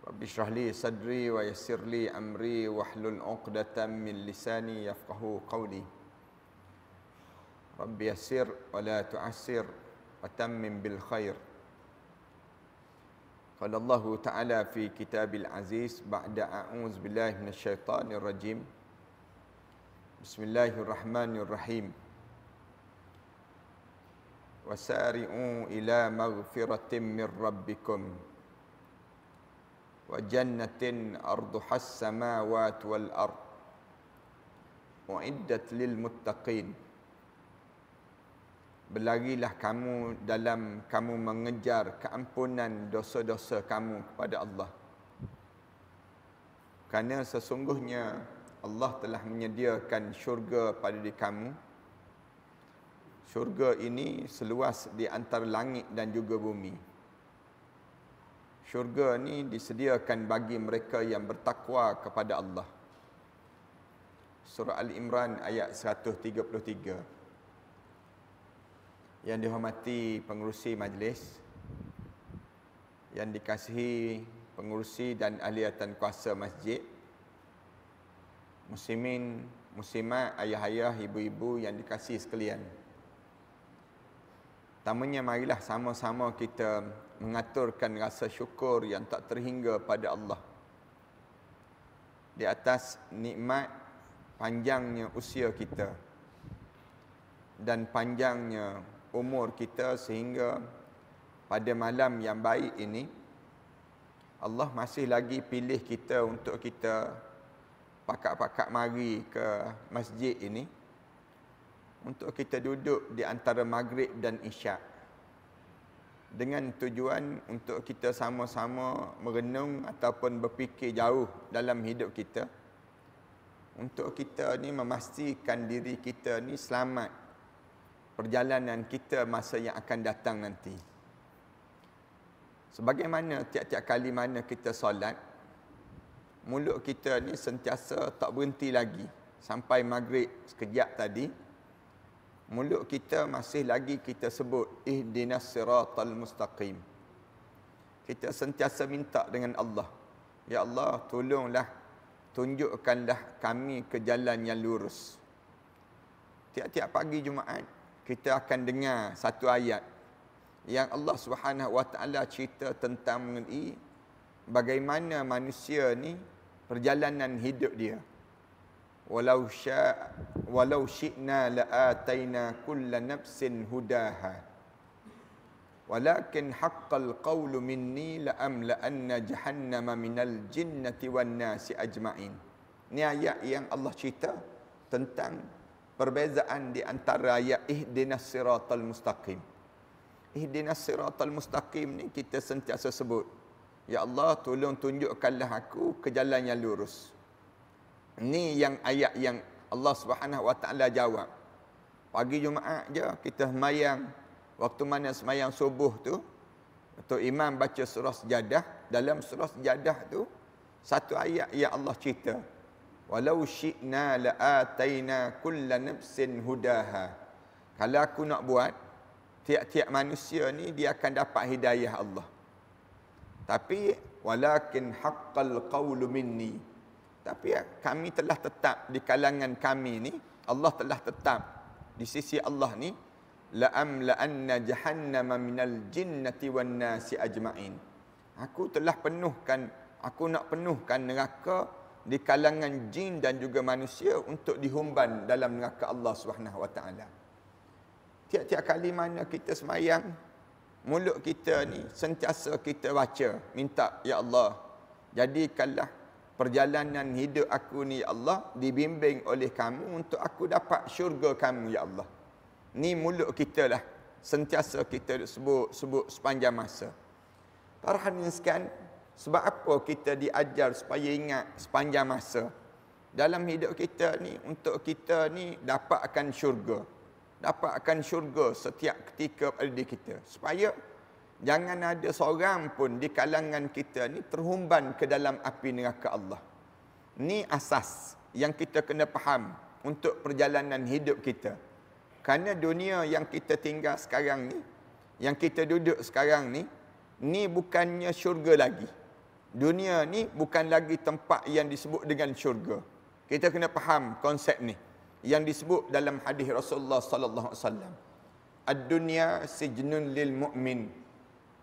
Rabbi syrahli sadri wa yassirli amri wa hlul uqdatan min lisani yafqahu qawli Rabbi yassir wa la tu'assir wa tammim bil khair Qala Allah Ta'ala fi kitabil aziz ba'da a'uz billahi minas syaitanir rajim Bismillahirrahmanirrahim Wasari'u ila maghfiratin min rabbikum وجنتين أرضها السماوات والأرض وعدت للمتقين Berlarilah kamu dalam kamu mengejar keampunan dosa-dosa kamu kepada Allah. Kerana sesungguhnya Allah telah menyediakan syurga pada diri kamu. Syurga ini seluas di antara langit dan juga bumi syurga ni disediakan bagi mereka yang bertakwa kepada Allah. Surah Al-Imran ayat 133. Yang dihormati pengurusi majlis, yang dikasihi pengurusi dan ahli atan kuasa masjid, muslimin, muslimat, ayah-ayah, ibu-ibu yang dikasihi sekalian. Pertamanya marilah sama-sama kita mengaturkan rasa syukur yang tak terhingga pada Allah di atas nikmat panjangnya usia kita dan panjangnya umur kita sehingga pada malam yang baik ini Allah masih lagi pilih kita untuk kita pakak-pakak mari ke masjid ini untuk kita duduk di antara maghrib dan isyak dengan tujuan untuk kita sama-sama merenung ataupun berfikir jauh dalam hidup kita untuk kita ni memastikan diri kita ni selamat perjalanan kita masa yang akan datang nanti sebagaimana tiap-tiap kali mana kita solat mulut kita ni sentiasa tak berhenti lagi sampai maghrib sekejap tadi mulut kita masih lagi kita sebut ihdinas siratal mustaqim kita sentiasa minta dengan Allah ya Allah tolonglah tunjukkanlah kami ke jalan yang lurus tiap-tiap pagi jumaat kita akan dengar satu ayat yang Allah Subhanahu Wa Taala cerita tentang mengenai bagaimana manusia ni perjalanan hidup dia walau sya walau syi'na la'atayna kulla nafsin hudaha walakin haqqal qawlu minni la'am la'anna jahannama minal jinnati wan nasi ajma'in ni ayat yang Allah cerita tentang perbezaan di antara ya, ihdinas siratal mustaqim ihdinas siratal mustaqim ni kita sentiasa sebut ya Allah tolong tunjukkanlah aku ke jalan yang lurus Ni yang ayat yang Allah Subhanahu Wa Taala jawab. Pagi Jumaat je kita semayang waktu mana semayang subuh tu atau imam baca surah sejadah dalam surah sejadah tu satu ayat yang Allah cerita walau syi'na la'atayna kulla nafsin hudaha kalau aku nak buat tiap-tiap manusia ni dia akan dapat hidayah Allah tapi walakin haqqal qawlu minni tapi eh, kami telah tetap di kalangan kami ni, Allah telah tetap di sisi Allah ni la amla anna jahannama minal jinnati wan nasi ajmain. Aku telah penuhkan, aku nak penuhkan neraka di kalangan jin dan juga manusia untuk dihumban dalam neraka Allah Subhanahu wa taala. Tiap-tiap kali mana kita semayang, mulut kita ni sentiasa kita baca minta ya Allah jadikanlah perjalanan hidup aku ni ya Allah dibimbing oleh kamu untuk aku dapat syurga kamu ya Allah. Ni mulut kita lah. Sentiasa kita sebut sebut sepanjang masa. Farhanin sekian sebab apa kita diajar supaya ingat sepanjang masa dalam hidup kita ni untuk kita ni dapatkan syurga. Dapatkan syurga setiap ketika pada kita. Supaya Jangan ada seorang pun di kalangan kita ni terhumban ke dalam api neraka Allah. Ni asas yang kita kena faham untuk perjalanan hidup kita. Karena dunia yang kita tinggal sekarang ni, yang kita duduk sekarang ni, ni bukannya syurga lagi. Dunia ni bukan lagi tempat yang disebut dengan syurga. Kita kena faham konsep ni yang disebut dalam hadis Rasulullah sallallahu alaihi wasallam. Ad-dunya sijnun lil mu'min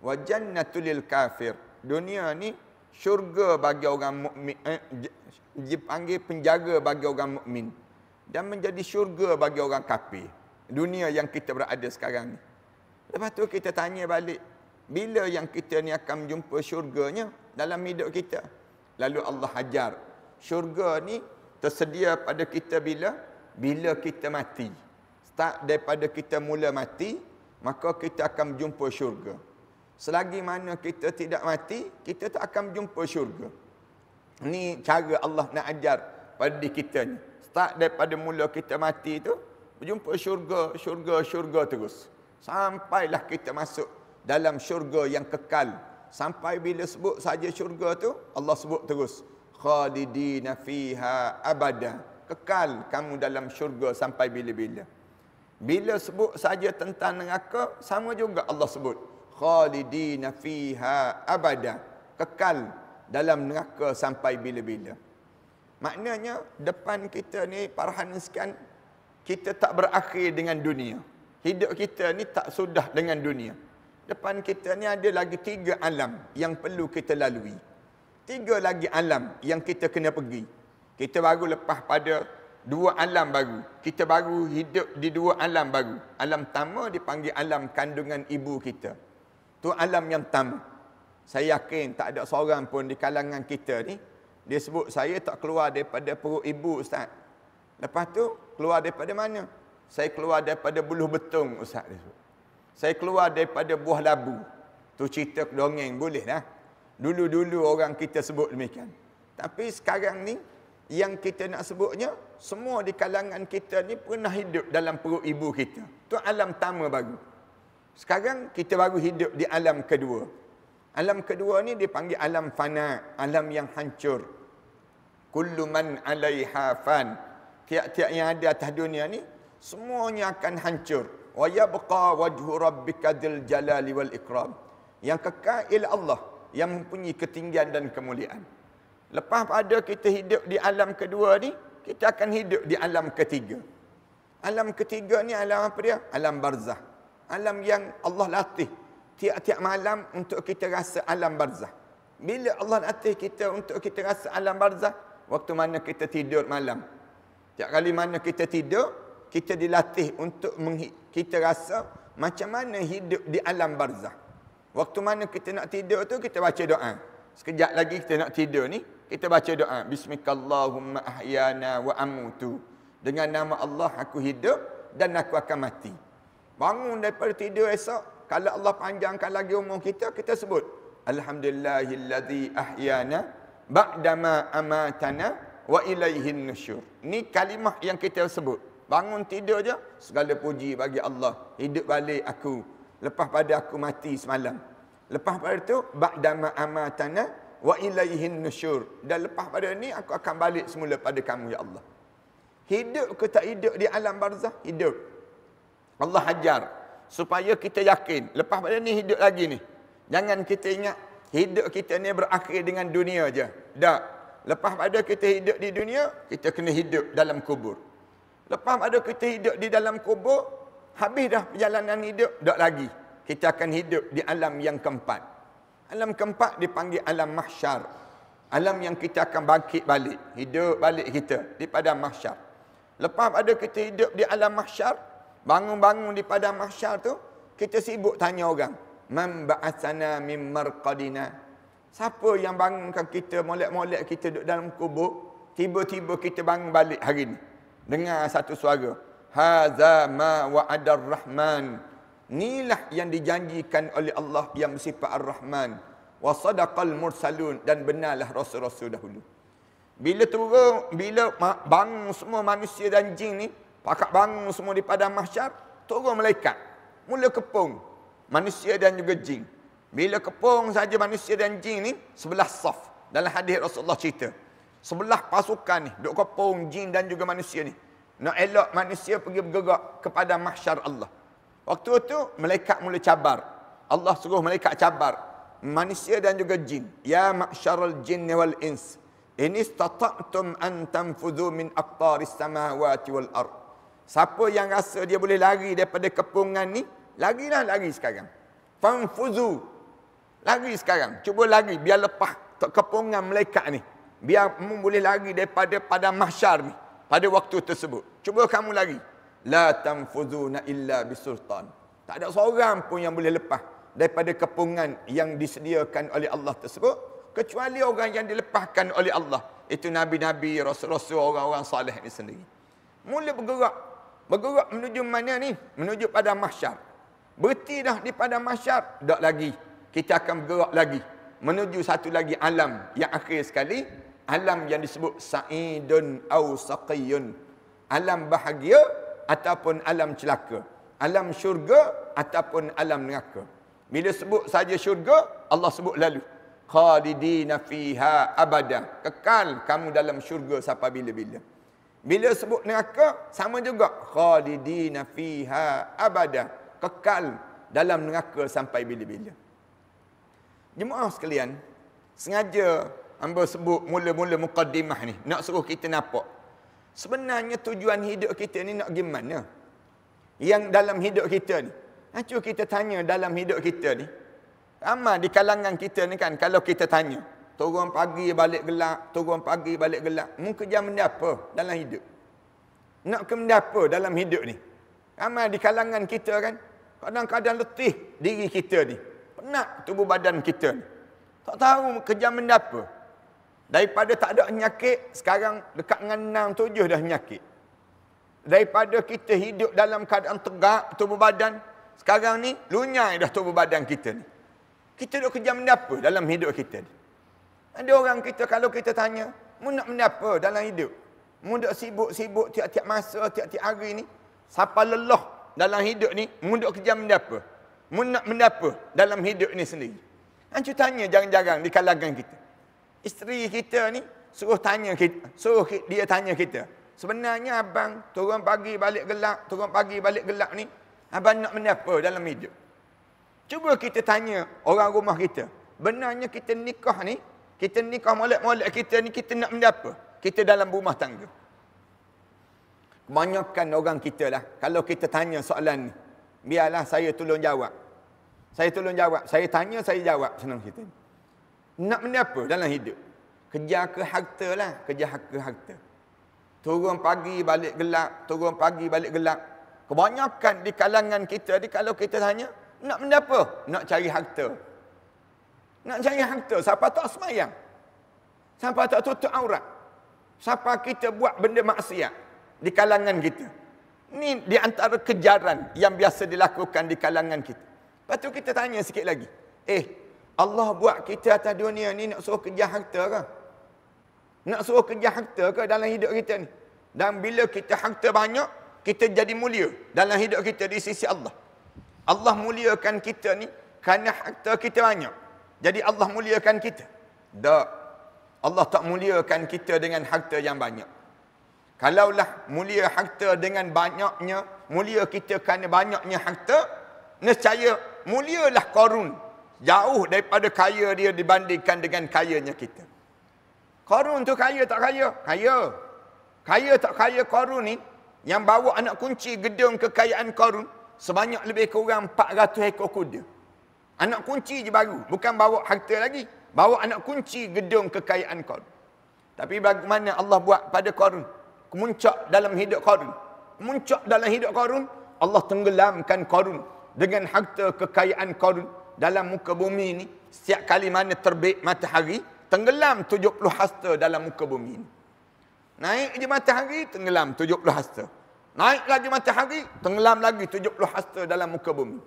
wa jannatul lil kafir. Dunia ni syurga bagi orang mukmin eh, dipanggil penjaga bagi orang mukmin dan menjadi syurga bagi orang kafir. Dunia yang kita berada sekarang ni. Lepas tu kita tanya balik bila yang kita ni akan jumpa syurganya dalam hidup kita. Lalu Allah ajar syurga ni tersedia pada kita bila bila kita mati. Start daripada kita mula mati, maka kita akan jumpa syurga selagi mana kita tidak mati, kita tak akan jumpa syurga. Ini cara Allah nak ajar pada diri kita ni. Start daripada mula kita mati tu, berjumpa syurga, syurga, syurga terus. Sampailah kita masuk dalam syurga yang kekal. Sampai bila sebut saja syurga tu, Allah sebut terus. Khalidina fiha abada. Kekal kamu dalam syurga sampai bila-bila. Bila sebut saja tentang neraka, sama juga Allah sebut khalidina fiha abada kekal dalam neraka sampai bila-bila maknanya depan kita ni parhan sekian kita tak berakhir dengan dunia hidup kita ni tak sudah dengan dunia depan kita ni ada lagi tiga alam yang perlu kita lalui tiga lagi alam yang kita kena pergi kita baru lepas pada dua alam baru. Kita baru hidup di dua alam baru. Alam pertama dipanggil alam kandungan ibu kita. Tu alam yang tam. Saya yakin tak ada seorang pun di kalangan kita ni dia sebut saya tak keluar daripada perut ibu ustaz. Lepas tu keluar daripada mana? Saya keluar daripada buluh betung ustaz dia sebut. Saya keluar daripada buah labu. Tu cerita dongeng boleh lah. Dulu-dulu orang kita sebut demikian. Tapi sekarang ni yang kita nak sebutnya semua di kalangan kita ni pernah hidup dalam perut ibu kita. Tu alam tama baru. Sekarang kita baru hidup di alam kedua. Alam kedua ni dipanggil alam fana, alam yang hancur. Kullu man alaiha fan. Tiap-tiap yang ada atas dunia ni semuanya akan hancur. Wa yabqa wajhu rabbika dzil jalali wal ikram. Yang kekal ialah Allah yang mempunyai ketinggian dan kemuliaan. Lepas pada kita hidup di alam kedua ni, kita akan hidup di alam ketiga. Alam ketiga ni alam apa dia? Alam barzah alam yang Allah latih tiap-tiap malam untuk kita rasa alam barzah. Bila Allah latih kita untuk kita rasa alam barzah, waktu mana kita tidur malam. Tiap kali mana kita tidur, kita dilatih untuk kita rasa macam mana hidup di alam barzah. Waktu mana kita nak tidur tu kita baca doa. Sekejap lagi kita nak tidur ni, kita baca doa. Bismillahirrahmanirrahim. Dengan nama Allah aku hidup dan aku akan mati. Bangun daripada tidur esok, kalau Allah panjangkan lagi umur kita, kita sebut. Alhamdulillahilladzi ahyana ba'dama amatana wa ilaihin nusyur. Ni kalimah yang kita sebut. Bangun tidur je, segala puji bagi Allah. Hidup balik aku. Lepas pada aku mati semalam. Lepas pada tu, ba'dama amatana wa ilaihin nusyur. Dan lepas pada ni, aku akan balik semula pada kamu, Ya Allah. Hidup ke tak hidup di alam barzah? Hidup. Allah hajar supaya kita yakin lepas pada ni hidup lagi ni. Jangan kita ingat hidup kita ni berakhir dengan dunia aja. Tak. Lepas pada kita hidup di dunia, kita kena hidup dalam kubur. Lepas pada kita hidup di dalam kubur, habis dah perjalanan hidup, tak lagi. Kita akan hidup di alam yang keempat. Alam keempat dipanggil alam mahsyar. Alam yang kita akan bangkit balik, hidup balik kita di padang mahsyar. Lepas pada kita hidup di alam mahsyar, Bangun-bangun di padang mahsyar tu, kita sibuk tanya orang. Man ba'asana min marqadina. Siapa yang bangunkan kita, molek-molek kita duduk dalam kubur, tiba-tiba kita bangun balik hari ini. Dengar satu suara. Haza ma wa'adar rahman. Inilah yang dijanjikan oleh Allah yang bersifat ar-Rahman. Wa sadaqal mursalun dan benarlah rasul-rasul dahulu. Bila turun, bila bangun semua manusia dan jin ni, Pakak bangun semua di padang mahsyar, turun malaikat. Mula kepung manusia dan juga jin. Bila kepung saja manusia dan jin ni sebelah saf dalam hadis Rasulullah cerita. Sebelah pasukan ni duk kepung jin dan juga manusia ni. Nak elok manusia pergi bergerak kepada mahsyar Allah. Waktu tu malaikat mula cabar. Allah suruh malaikat cabar manusia dan juga jin. Ya mahsyaral jinni wal ins. Ini istata'tum an tanfudhu min aqtaris samawati wal ardh. Siapa yang rasa dia boleh lari daripada kepungan ni, larilah lari sekarang. Fanfuzu. Lari sekarang. Cuba lari biar lepas kepungan malaikat ni. Biar kamu boleh lari daripada pada mahsyar ni. Pada waktu tersebut. Cuba kamu lari. La tanfuzuna illa bisultan. Tak ada seorang pun yang boleh lepas daripada kepungan yang disediakan oleh Allah tersebut. Kecuali orang yang dilepaskan oleh Allah. Itu Nabi-Nabi, Rasul-Rasul, orang-orang salih ini sendiri. Mula bergerak Bergerak menuju mana ni? Menuju pada mahsyar. Berhenti dah di pada mahsyar, tak lagi. Kita akan bergerak lagi. Menuju satu lagi alam yang akhir sekali. Alam yang disebut sa'idun au saqiyun. Alam bahagia ataupun alam celaka. Alam syurga ataupun alam neraka. Bila sebut saja syurga, Allah sebut lalu. Khalidina fiha abada. Kekal kamu dalam syurga sampai bila-bila. Bila sebut neraka, sama juga. Khalidina fiha abada. Kekal dalam neraka sampai bila-bila. Jemaah sekalian, sengaja hamba sebut mula-mula mukadimah ni. Nak suruh kita nampak. Sebenarnya tujuan hidup kita ni nak gimana? Yang dalam hidup kita ni. Nanti ha, kita tanya dalam hidup kita ni. Ramai di kalangan kita ni kan, kalau kita tanya. Turun pagi balik gelap, turun pagi balik gelap. Muka jam benda dalam hidup? Nak ke benda dalam hidup ni? Ramai di kalangan kita kan, kadang-kadang letih diri kita ni. Penat tubuh badan kita ni. Tak tahu kerja benda apa. Daripada tak ada penyakit, sekarang dekat dengan enam tujuh dah penyakit. Daripada kita hidup dalam keadaan tegak tubuh badan, sekarang ni lunyai dah tubuh badan kita ni. Kita duk kerja benda dalam hidup kita ni? Ada orang kita kalau kita tanya, mu nak benda dalam hidup? Mu duk sibuk-sibuk tiap-tiap masa, tiap-tiap hari ni, siapa lelah dalam hidup ni, mu duk kerja benda apa? Mu nak benda dalam hidup ni sendiri? Hancur tanya jangan jarang di kalangan kita. Isteri kita ni suruh tanya kita, suruh dia tanya kita. Sebenarnya abang turun pagi balik gelap, turun pagi balik gelap ni, abang nak benda dalam hidup? Cuba kita tanya orang rumah kita. Benarnya kita nikah ni, kita nikah molek-molek kita ni kita nak benda apa? Kita dalam rumah tangga. Kebanyakan orang kita lah. Kalau kita tanya soalan ni. Biarlah saya tolong jawab. Saya tolong jawab. Saya tanya, saya jawab. Senang kita. Nak benda apa dalam hidup? Kerja ke harta lah. Kerja ke harta. Turun pagi balik gelap. Turun pagi balik gelap. Kebanyakan di kalangan kita ni kalau kita tanya. Nak benda apa? Nak cari harta. Nak jaya harta, siapa tak semayang? Siapa tak tutup aurat? Siapa kita buat benda maksiat di kalangan kita? Ini di antara kejaran yang biasa dilakukan di kalangan kita. Lepas tu kita tanya sikit lagi. Eh, Allah buat kita atas dunia ni nak suruh kejar harta ke? Nak suruh kejar harta ke dalam hidup kita ni? Dan bila kita harta banyak, kita jadi mulia dalam hidup kita di sisi Allah. Allah muliakan kita ni kerana harta kita banyak. Jadi Allah muliakan kita. Tak. Allah tak muliakan kita dengan harta yang banyak. Kalaulah mulia harta dengan banyaknya, mulia kita kerana banyaknya harta, nescaya mulialah korun. Jauh daripada kaya dia dibandingkan dengan kayanya kita. Korun tu kaya tak kaya? Kaya. Kaya tak kaya korun ni, yang bawa anak kunci gedung kekayaan korun, sebanyak lebih kurang 400 ekor kuda. Anak kunci je baru. Bukan bawa harta lagi. Bawa anak kunci gedung kekayaan kau. Tapi bagaimana Allah buat pada korun? Kemuncak dalam hidup korun. Kemuncak dalam hidup korun. Allah tenggelamkan korun. Dengan harta kekayaan korun. Dalam muka bumi ni. Setiap kali mana terbit matahari. Tenggelam 70 hasta dalam muka bumi ni. Naik je matahari. Tenggelam 70 hasta. Naik lagi matahari. Tenggelam lagi 70 hasta dalam muka bumi.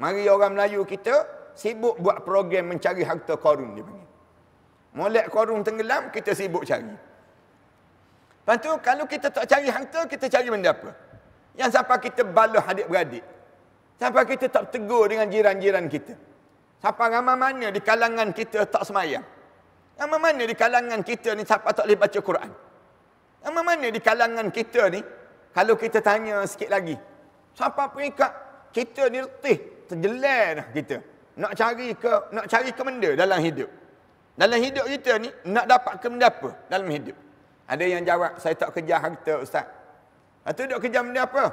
Mari orang Melayu kita sibuk buat program mencari harta korun dia panggil. Molek korun tenggelam, kita sibuk cari. Lepas tu, kalau kita tak cari harta, kita cari benda apa? Yang sampai kita balas adik-beradik. Sampai kita tak tegur dengan jiran-jiran kita. Sampai ramai mana di kalangan kita tak semayang. Ramai mana di kalangan kita ni sampai tak boleh baca Quran. Ramai mana di kalangan kita ni, kalau kita tanya sikit lagi. Sampai peringkat kita ni letih terjelek dah kita. Nak cari ke, nak cari ke benda dalam hidup. Dalam hidup kita ni, nak dapat ke benda apa dalam hidup. Ada yang jawab, saya tak kejar harta ustaz. Lepas tu kejar benda apa?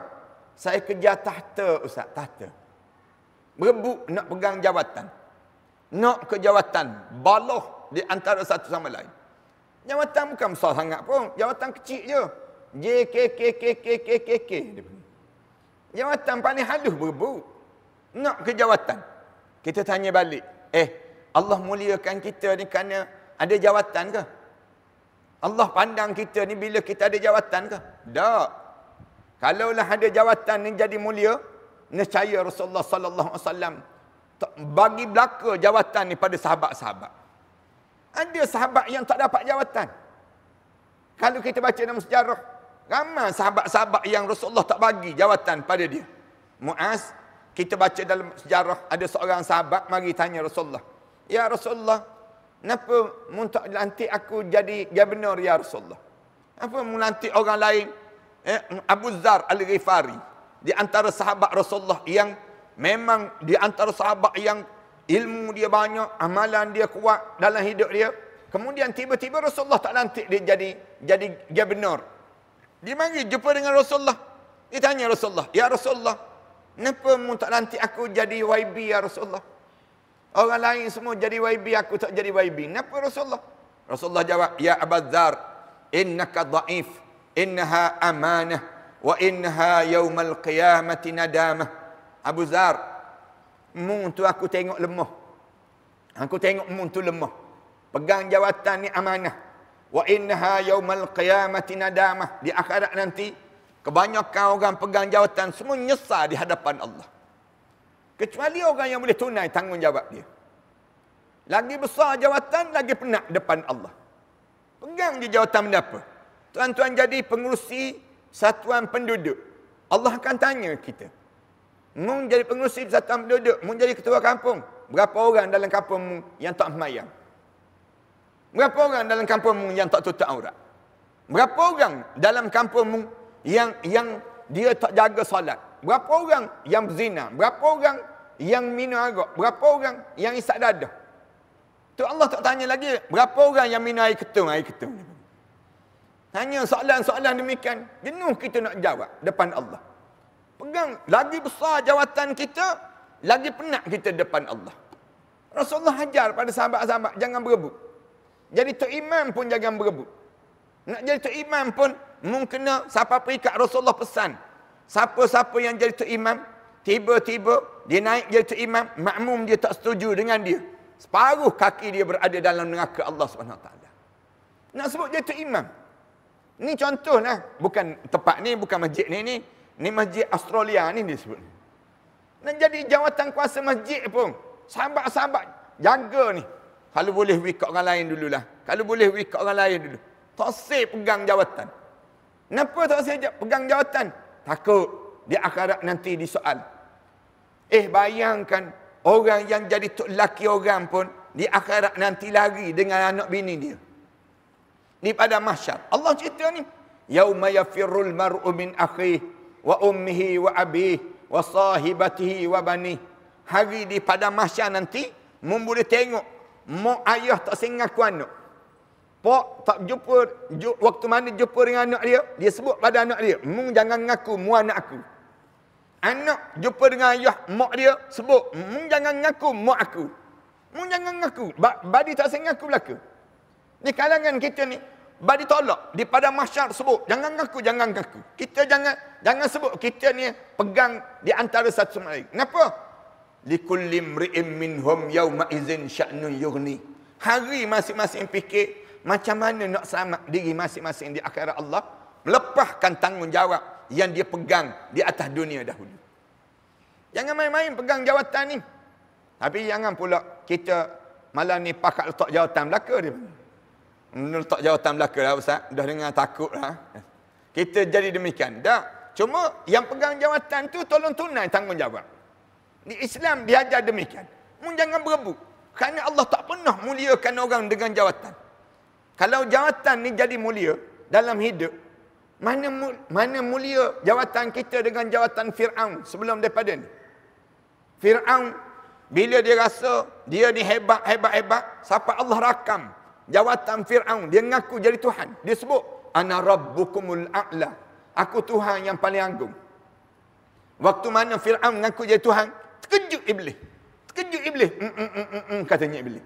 Saya kejar tahta ustaz, tahta. Berebut nak pegang jawatan. Nak ke jawatan, baloh di antara satu sama lain. Jawatan bukan besar sangat pun, jawatan kecil je. JKKKKKKK. Jawatan paling halus berebut nak ke jawatan. Kita tanya balik, eh Allah muliakan kita ni kerana ada jawatan ke? Allah pandang kita ni bila kita ada jawatan ke? Tak. Kalaulah ada jawatan ni jadi mulia, nescaya Rasulullah sallallahu alaihi wasallam bagi belaka jawatan ni pada sahabat-sahabat. Ada sahabat yang tak dapat jawatan. Kalau kita baca dalam sejarah, ramai sahabat-sahabat yang Rasulullah tak bagi jawatan pada dia. Muaz, kita baca dalam sejarah ada seorang sahabat mari tanya Rasulullah. Ya Rasulullah, kenapa muntak nanti aku jadi gubernur ya Rasulullah? Apa nanti orang lain? Eh, Abu Zar Al-Ghifari di antara sahabat Rasulullah yang memang di antara sahabat yang ilmu dia banyak, amalan dia kuat dalam hidup dia. Kemudian tiba-tiba Rasulullah tak nanti dia jadi jadi gubernur. Dia mari jumpa dengan Rasulullah. Dia tanya Rasulullah, "Ya Rasulullah, Kenapa mu tak lantik aku jadi YB ya Rasulullah? Orang lain semua jadi YB, aku tak jadi YB. Kenapa Rasulullah? Rasulullah jawab, Ya Abadzar, innaka da'if, ha amanah, wa inna innaha yawmal qiyamati nadamah. Abu Zar, mu tu aku tengok lemah. Aku tengok mu tu lemah. Pegang jawatan ni amanah. Wa innaha yawmal qiyamati nadamah. Di akhirat nanti, Kebanyakan orang pegang jawatan semua nyesal di hadapan Allah. Kecuali orang yang boleh tunai tanggungjawab dia. Lagi besar jawatan, lagi penat depan Allah. Pegang je jawatan benda apa. Tuan-tuan jadi pengurusi satuan penduduk. Allah akan tanya kita. Mau jadi pengurusi satuan penduduk, mau jadi ketua kampung. Berapa orang dalam kampungmu yang tak mayang? Berapa orang dalam kampungmu yang tak tutup aurat? Berapa orang dalam kampungmu yang yang dia tak jaga solat. Berapa orang yang berzina? Berapa orang yang minum arak? Berapa orang yang isap dadah? Tu Allah tak tanya lagi, berapa orang yang minum air ketum? Air ketum. Tanya soalan-soalan demikian, jenuh kita nak jawab depan Allah. Pegang lagi besar jawatan kita, lagi penat kita depan Allah. Rasulullah hajar pada sahabat-sahabat, jangan berebut. Jadi tu imam pun jangan berebut. Nak jadi tu imam pun Mung kena siapa-apa Rasulullah pesan. Siapa-siapa yang jadi tu imam, tiba-tiba dia naik jadi tu imam, makmum dia tak setuju dengan dia. Separuh kaki dia berada dalam neraka Allah SWT. Nak sebut jadi tu imam. Ni contoh lah. Bukan tempat ni, bukan masjid ni. Ni, ni masjid Australia ni dia sebut. Nak jadi jawatan kuasa masjid pun. Sahabat-sahabat jaga ni. Kalau boleh wikak orang lain dululah. Kalau boleh wikak orang lain dulu. Tak pegang jawatan. Kenapa tak saya pegang jawatan? Takut di akhirat nanti soal. Eh bayangkan orang yang jadi tok laki orang pun di akhirat nanti lagi dengan anak bini dia. Ni pada mahsyar. Allah cerita ni. Yauma yafirrul mar'u min akhihi wa ummihi wa abihi wa sahibatihi wa bani. Hari di pada mahsyar nanti mun boleh tengok mak ayah tak sengah ku anak. Pak tak jumpa waktu mana jumpa dengan anak dia, dia sebut pada anak dia, "Mu jangan ngaku mu anak aku." Anak jumpa dengan ayah mak dia sebut, "Mu jangan ngaku mu aku." Mu jangan ngaku, ba badi tak sayang aku belaka. Di kalangan kita ni, badi tolak di pada mahsyar sebut, "Jangan ngaku, jangan ngaku." Kita jangan jangan sebut kita ni pegang di antara satu sama lain. Kenapa? Likulli mri'in minhum yawma izin sya'nun yughni. Hari masing-masing fikir, macam mana nak selamat diri masing-masing di akhirat Allah? melepaskan tanggungjawab yang dia pegang di atas dunia dahulu. Jangan main-main pegang jawatan ni. Tapi jangan pula kita malam ni pakat letak jawatan Melaka dia. Letak jawatan Melaka lah Ustaz. Dah dengar takut lah. Kita jadi demikian. Tak. Cuma yang pegang jawatan tu tolong tunai tanggungjawab. Di Islam diajar demikian. Mungkin jangan berebut. Kerana Allah tak pernah muliakan orang dengan jawatan. Kalau jawatan ni jadi mulia dalam hidup, mana mana mulia jawatan kita dengan jawatan Firaun sebelum daripada ni? Firaun bila dia rasa dia ni hebat hebat hebat, siapa Allah rakam jawatan Firaun, dia ngaku jadi Tuhan. Dia sebut ana rabbukumul a'la. Aku Tuhan yang paling agung. Waktu mana Firaun ngaku jadi Tuhan, terkejut iblis. Terkejut iblis. Mm-mm-mm-mm, katanya iblis.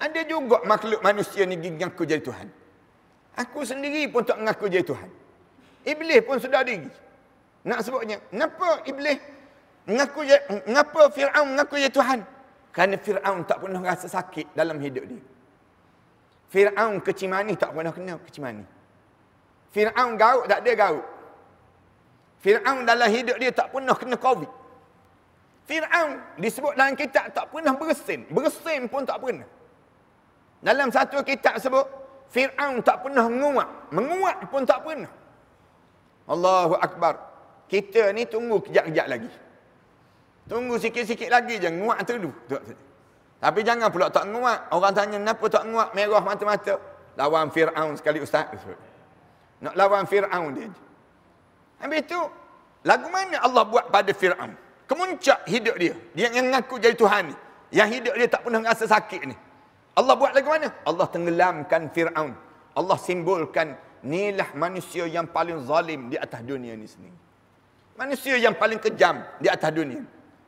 Ada juga makhluk manusia ni mengaku jadi Tuhan. Aku sendiri pun tak mengaku jadi Tuhan. Iblis pun sudah diri. Nak sebutnya, kenapa Iblis mengaku jadi, kenapa Fir'aun mengaku jadi Tuhan? Kerana Fir'aun tak pernah rasa sakit dalam hidup dia. Fir'aun kecimani tak pernah kena kecimani. Fir'aun gaut tak ada gaut. Fir'aun dalam hidup dia tak pernah kena COVID. Fir'aun disebut dalam kitab tak pernah bersin. Bersin pun tak pernah. Dalam satu kitab sebut, Fir'aun tak pernah menguat. Menguat pun tak pernah. Allahu Akbar. Kita ni tunggu kejap-kejap lagi. Tunggu sikit-sikit lagi je. Nguat dulu. Tapi jangan pula tak nguat. Orang tanya, kenapa tak nguat? Merah mata-mata. Lawan Fir'aun sekali ustaz. Nak lawan Fir'aun dia je. Habis tu, lagu mana Allah buat pada Fir'aun? Kemuncak hidup dia. Dia yang ngaku jadi Tuhan ni. Yang hidup dia tak pernah rasa sakit ni. Allah buat lagi mana? Allah tenggelamkan Fir'aun. Allah simbolkan inilah manusia yang paling zalim di atas dunia ni sendiri. Manusia yang paling kejam di atas dunia.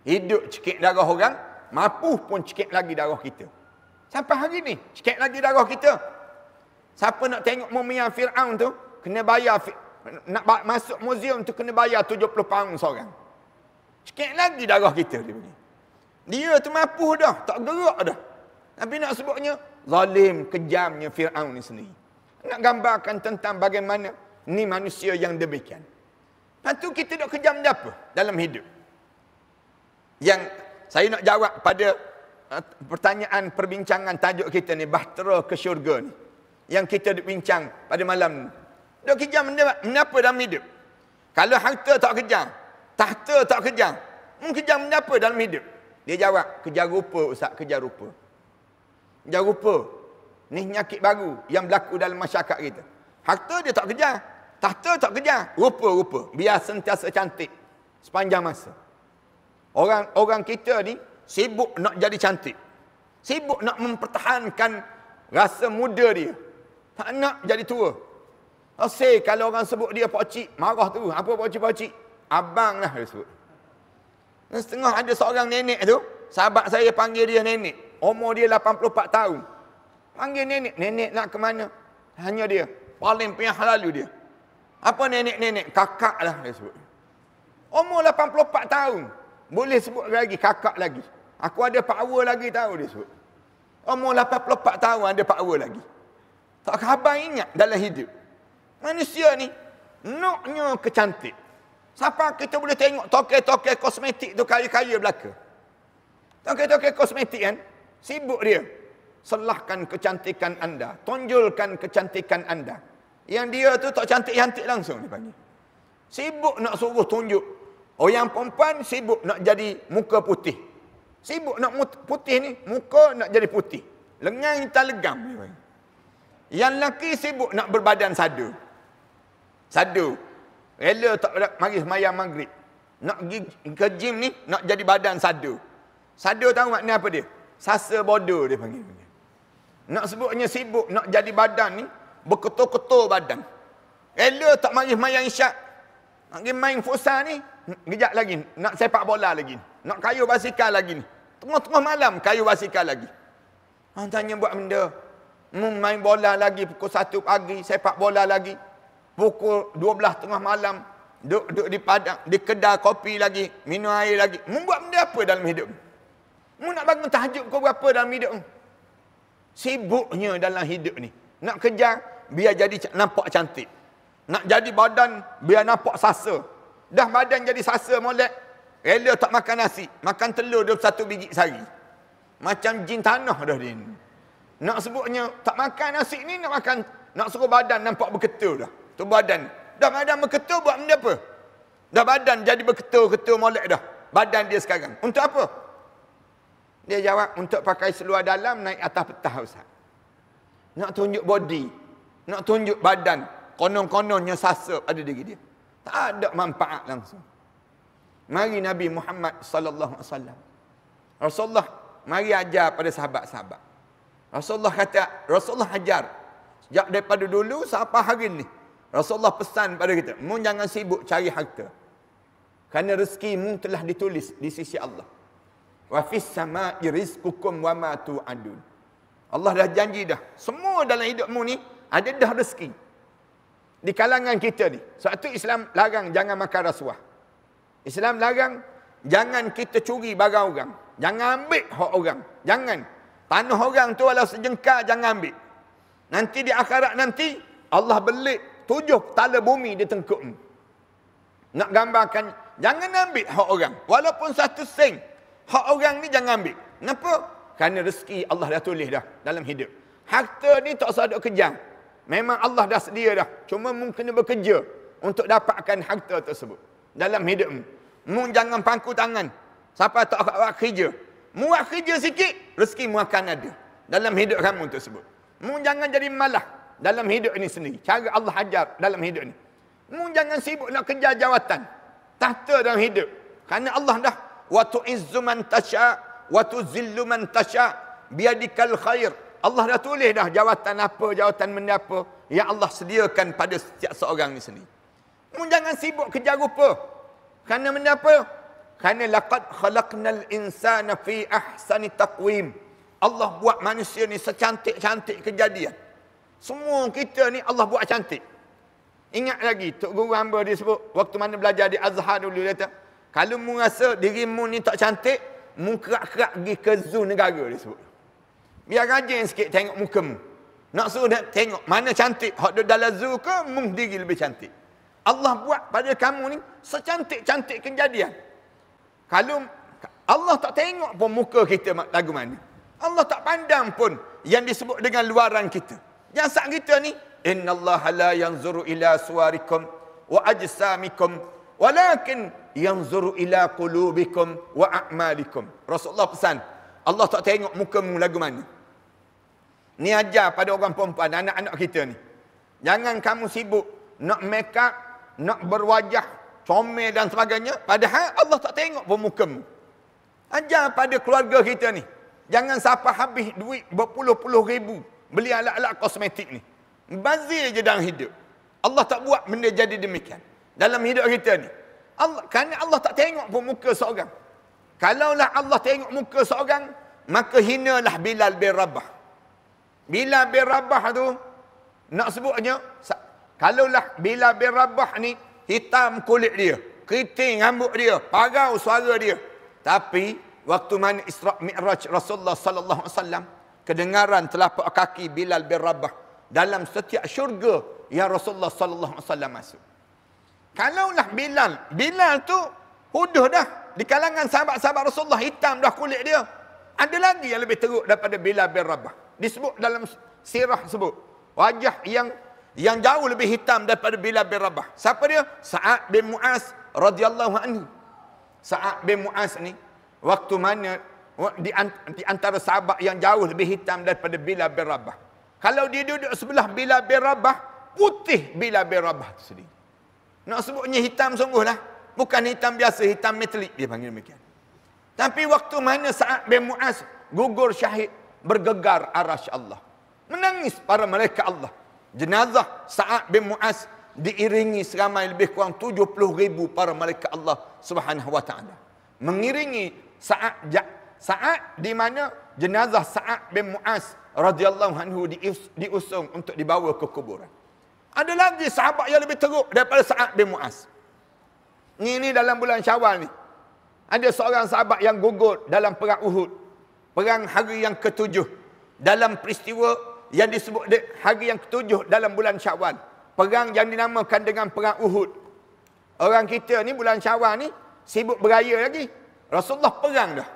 Hidup cekik darah orang, mampu pun cekik lagi darah kita. Sampai hari ni, cekik lagi darah kita. Siapa nak tengok mumia Fir'aun tu, kena bayar, nak masuk muzium tu kena bayar 70 pound seorang. Cekik lagi darah kita dia Dia tu mampu dah, tak gerak dah. Nabi nak sebutnya zalim kejamnya Firaun ni sendiri. Nak gambarkan tentang bagaimana ni manusia yang demikian. Lepas tu kita nak kejam dia apa dalam hidup? Yang saya nak jawab pada eh, pertanyaan perbincangan tajuk kita ni bahtera ke syurga ni yang kita bincang pada malam ni. Dok kejam benda kenapa dalam hidup? Kalau harta tak kejam, tahta tak kejam, mungkin hmm, kejam benda dalam hidup? Dia jawab, kejar rupa ustaz, kejar rupa. Jangan rupa. Ni nyakit baru yang berlaku dalam masyarakat kita. Harta dia tak kejar. Tahta tak kejar. Rupa-rupa. Biar sentiasa cantik. Sepanjang masa. Orang orang kita ni sibuk nak jadi cantik. Sibuk nak mempertahankan rasa muda dia. Tak nak jadi tua. Asyik kalau orang sebut dia pakcik, marah tu. Apa pakcik-pakcik? Abang lah dia sebut. setengah ada seorang nenek tu, sahabat saya panggil dia nenek. Umur dia 84 tahun. Panggil nenek. Nenek nak ke mana? Hanya dia. Paling pihak halalu dia. Apa nenek-nenek? Kakak lah dia sebut. Umur 84 tahun. Boleh sebut lagi kakak lagi. Aku ada power lagi tahu dia sebut. Umur 84 tahun ada power lagi. Tak khabar ingat dalam hidup. Manusia ni. Noknya kecantik. Siapa kita boleh tengok tokek tokek kosmetik tu kaya-kaya belaka. tokek tokek kosmetik kan. Sibuk dia. Selahkan kecantikan anda. Tonjolkan kecantikan anda. Yang dia tu tak cantik-cantik langsung dia panggil. Sibuk nak suruh tunjuk. Oh yang perempuan sibuk nak jadi muka putih. Sibuk nak putih ni, muka nak jadi putih. Lengan kita legam. Yang lelaki sibuk nak berbadan sadu. Sadu. Rela tak ada mari semayang maghrib. Nak pergi ke gym ni, nak jadi badan sadu. Sadu tahu makna apa dia? Sasa bodoh dia panggil. Nak sebutnya sibuk nak jadi badan ni, berketul-ketul badan. Rela tak mari main isyak. Pergi main futsal ni, kejap lagi. Nak sepak bola lagi. Nak kayu basikal lagi ni. Tengah-tengah malam kayu basikal lagi. Orang tanya buat benda. main bola lagi pukul 1 pagi, sepak bola lagi. Pukul 12 tengah malam. Duduk, duduk di padang, di kedai kopi lagi, minum air lagi. Mu buat benda apa dalam hidup ni? Mu nak bangun tahajud kau berapa dalam hidup mu? Sibuknya dalam hidup ni. Nak kerja, biar jadi nampak cantik. Nak jadi badan, biar nampak sasa. Dah badan jadi sasa molek, rela tak makan nasi. Makan telur satu biji sehari. Macam jin tanah dah dia ni. Nak sebutnya, tak makan nasi ni nak makan, nak suruh badan nampak berketul dah. Tu badan. Dah badan berketul buat benda apa? Dah badan jadi berketul-ketul molek dah. Badan dia sekarang. Untuk apa? Dia jawab untuk pakai seluar dalam naik atas petah Ustaz. Nak tunjuk body. Nak tunjuk badan. Konon-kononnya sasap ada diri dia. Tak ada manfaat langsung. Mari Nabi Muhammad sallallahu alaihi wasallam. Rasulullah mari ajar pada sahabat-sahabat. Rasulullah kata, Rasulullah ajar. Sejak daripada dulu sampai hari ini. Rasulullah pesan pada kita, "Mu jangan sibuk cari harta. Kerana rezekimu telah ditulis di sisi Allah." wa fis sama'i rizqukum wa ma tu'adun. Allah dah janji dah. Semua dalam hidupmu ni ada dah rezeki. Di kalangan kita ni. satu tu Islam larang jangan makan rasuah. Islam larang jangan kita curi barang orang. Jangan ambil hak orang. Jangan. Tanah orang tu walau sejengkal jangan ambil. Nanti di akhirat nanti Allah belik tujuh tala bumi di tengkuk ni. Nak gambarkan jangan ambil hak orang walaupun satu sen Hak orang ni jangan ambil. Kenapa? Kerana rezeki Allah dah tulis dah dalam hidup. Harta ni tak usah ada kejang. Memang Allah dah sedia dah. Cuma mungkin kena bekerja untuk dapatkan harta tersebut. Dalam hidup mu. Mu jangan pangku tangan. Siapa tak akan buat kerja. Mu buat kerja sikit, rezeki mu akan ada. Dalam hidup kamu tersebut. Mu jangan jadi malah dalam hidup ini sendiri. Cara Allah hajar dalam hidup ini. Mu jangan sibuk nak kejar jawatan. Tahta dalam hidup. Kerana Allah dah wa tu'izzu man tasha wa tuzillu man tasha biyadikal khair Allah dah tulis dah jawatan apa jawatan benda apa yang Allah sediakan pada setiap seorang di sini mun jangan sibuk kejar rupa kerana benda apa kerana laqad khalaqnal insana fi ahsani taqwim Allah buat manusia ni secantik-cantik kejadian semua kita ni Allah buat cantik Ingat lagi Tok Guru hamba dia sebut waktu mana belajar di Azhar dulu dia kata kalau mu rasa dirimu ni tak cantik, mu kerak-kerak pergi ke zoo negara dia sebut. Biar rajin sikit tengok muka mu. Nak suruh dia tengok mana cantik. Hak duduk dalam zoo ke mu diri lebih cantik. Allah buat pada kamu ni secantik-cantik kejadian. Kalau Allah tak tengok pun muka kita lagu mana. Allah tak pandang pun yang disebut dengan luaran kita. Yang saat kita ni, Inna Allah la yanzuru ila suarikum wa ajsamikum Walakin yanzuru ila qulubikum wa a'malikum. Rasulullah pesan, Allah tak tengok muka mu lagu mana. Ni ajar pada orang perempuan, anak-anak kita ni. Jangan kamu sibuk nak make up, nak berwajah, comel dan sebagainya. Padahal Allah tak tengok pun muka mu. Ajar pada keluarga kita ni. Jangan siapa habis duit berpuluh-puluh ribu beli alat-alat kosmetik ni. Bazir je dalam hidup. Allah tak buat benda jadi demikian dalam hidup kita ni. Allah, kerana Allah tak tengok pun muka seorang. Kalaulah Allah tengok muka seorang, maka hinalah Bilal bin Rabah. Bilal bin Rabah tu, nak sebutnya, kalaulah Bilal bin Rabah ni, hitam kulit dia, keriting rambut dia, parau suara dia. Tapi, waktu mana Isra' Mi'raj Rasulullah Sallallahu Alaihi Wasallam kedengaran telapak kaki Bilal bin Rabah dalam setiap syurga yang Rasulullah Sallallahu Alaihi Wasallam masuk. Kalaulah Bilal, Bilal tu huduh dah di kalangan sahabat-sahabat Rasulullah hitam dah kulit dia. Ada lagi yang lebih teruk daripada Bilal bin Rabah. Disebut dalam sirah sebut. Wajah yang yang jauh lebih hitam daripada Bilal bin Rabah. Siapa dia? Sa'ad bin Mu'az radhiyallahu anhu. Sa'ad bin Mu'az ni waktu mana di, antara sahabat yang jauh lebih hitam daripada Bilal bin Rabah. Kalau dia duduk sebelah Bilal bin Rabah, putih Bilal bin Rabah sendiri. Nak sebutnya hitam sungguhlah. Bukan hitam biasa, hitam metalik dia panggil demikian. Tapi waktu mana saat bin Mu'az gugur syahid bergegar arash Allah. Menangis para malaikat Allah. Jenazah saat bin Mu'az diiringi seramai lebih kurang 70 ribu para malaikat Allah subhanahu Mengiringi saat ja, saat di mana jenazah Sa'ad bin Mu'az radhiyallahu anhu diusung untuk dibawa ke kuburan. Ada lagi sahabat yang lebih teruk daripada Sa'ad bin Mu'az. Ini dalam bulan syawal ni. Ada seorang sahabat yang gugur dalam perang Uhud. Perang hari yang ketujuh. Dalam peristiwa yang disebut hari yang ketujuh dalam bulan syawal. Perang yang dinamakan dengan perang Uhud. Orang kita ni bulan syawal ni sibuk beraya lagi. Rasulullah perang dah.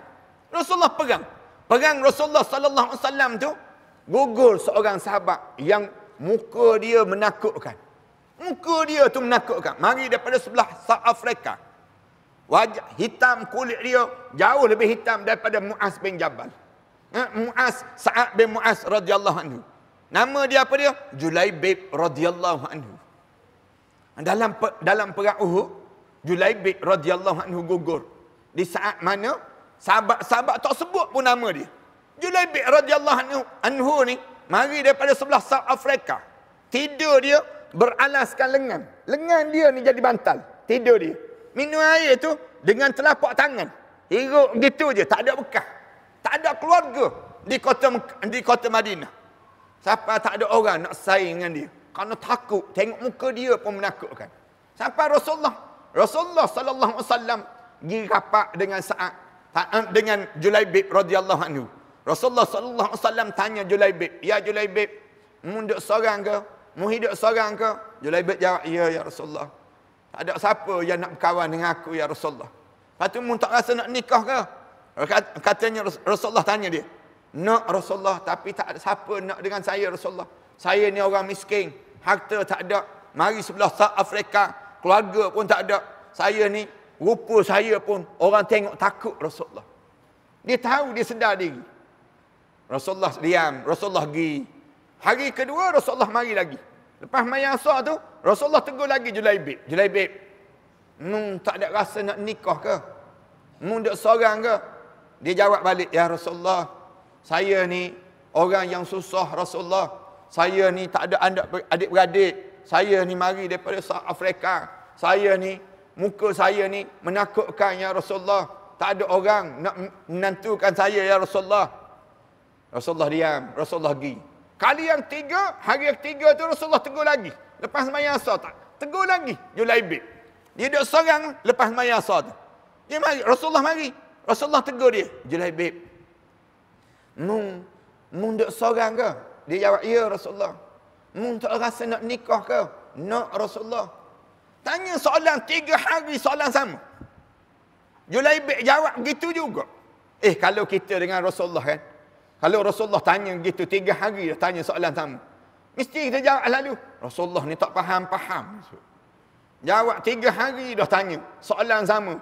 Rasulullah perang. Perang Rasulullah sallallahu alaihi wasallam tu gugur seorang sahabat yang muka dia menakutkan. Muka dia tu menakutkan. Mari daripada sebelah South Africa. Wajah hitam kulit dia jauh lebih hitam daripada Muaz bin Jabal. Eh, Muaz Sa'ad bin Muaz radhiyallahu anhu. Nama dia apa dia? Julaibib radhiyallahu anhu. Dalam dalam perang Uhud, Julaibib radhiyallahu anhu gugur. Di saat mana sahabat-sahabat tak sebut pun nama dia. Julaibib radhiyallahu anhu, anhu ni mari daripada sebelah South Africa. Tidur dia beralaskan lengan. Lengan dia ni jadi bantal. Tidur dia. Minum air tu dengan telapak tangan. Hirup gitu je, tak ada bekas. Tak ada keluarga di kota di kota Madinah. Siapa tak ada orang nak saing dengan dia. Kerana takut tengok muka dia pun menakutkan. Siapa Rasulullah? Rasulullah sallallahu alaihi wasallam pergi rapat dengan saat dengan Julaib radhiyallahu anhu. Rasulullah sallallahu alaihi wasallam tanya Julaibib, "Ya Julaibib, munduk seorang ke? Muhidup seorang ke?" Julaibib jawab, "Ya ya Rasulullah. Tak ada siapa yang nak berkawan dengan aku ya Rasulullah." Lepas tu tak rasa nak nikah ke? Katanya Rasulullah tanya dia. Nak Rasulullah tapi tak ada siapa nak dengan saya Rasulullah. Saya ni orang miskin. Harta tak ada. Mari sebelah South Afrika. Keluarga pun tak ada. Saya ni rupa saya pun orang tengok takut Rasulullah. Dia tahu dia sedar diri. Rasulullah diam, Rasulullah pergi. Hari kedua Rasulullah mari lagi. Lepas mayang asar tu, Rasulullah tegur lagi Julaibib. Julaibib, mu tak ada rasa nak nikah ke? Mu duduk seorang ke? Dia jawab balik, Ya Rasulullah, saya ni orang yang susah Rasulullah. Saya ni tak ada anak adik beradik. Saya ni mari daripada South Africa. Saya ni, muka saya ni menakutkan Ya Rasulullah. Tak ada orang nak menantukan saya Ya Rasulullah. Rasulullah diam, Rasulullah pergi. Kali yang tiga, hari yang tiga tu Rasulullah tegur lagi. Lepas semayang asal tak? Tegur lagi, Julaibib. Dia duduk seorang lepas semayang asal tu. Dia mari, Rasulullah mari. Rasulullah tegur dia, Julaibib. Mung, mung duduk seorang ke? Dia jawab, ya Rasulullah. Mung tak rasa nak nikah ke? Nak Rasulullah. Tanya soalan tiga hari soalan sama. Julaibib jawab begitu juga. Eh kalau kita dengan Rasulullah kan, kalau Rasulullah tanya begitu, tiga hari dah tanya soalan sama. Mesti kita jawab lalu. Rasulullah ni tak faham, faham. Jawab tiga hari dah tanya soalan sama.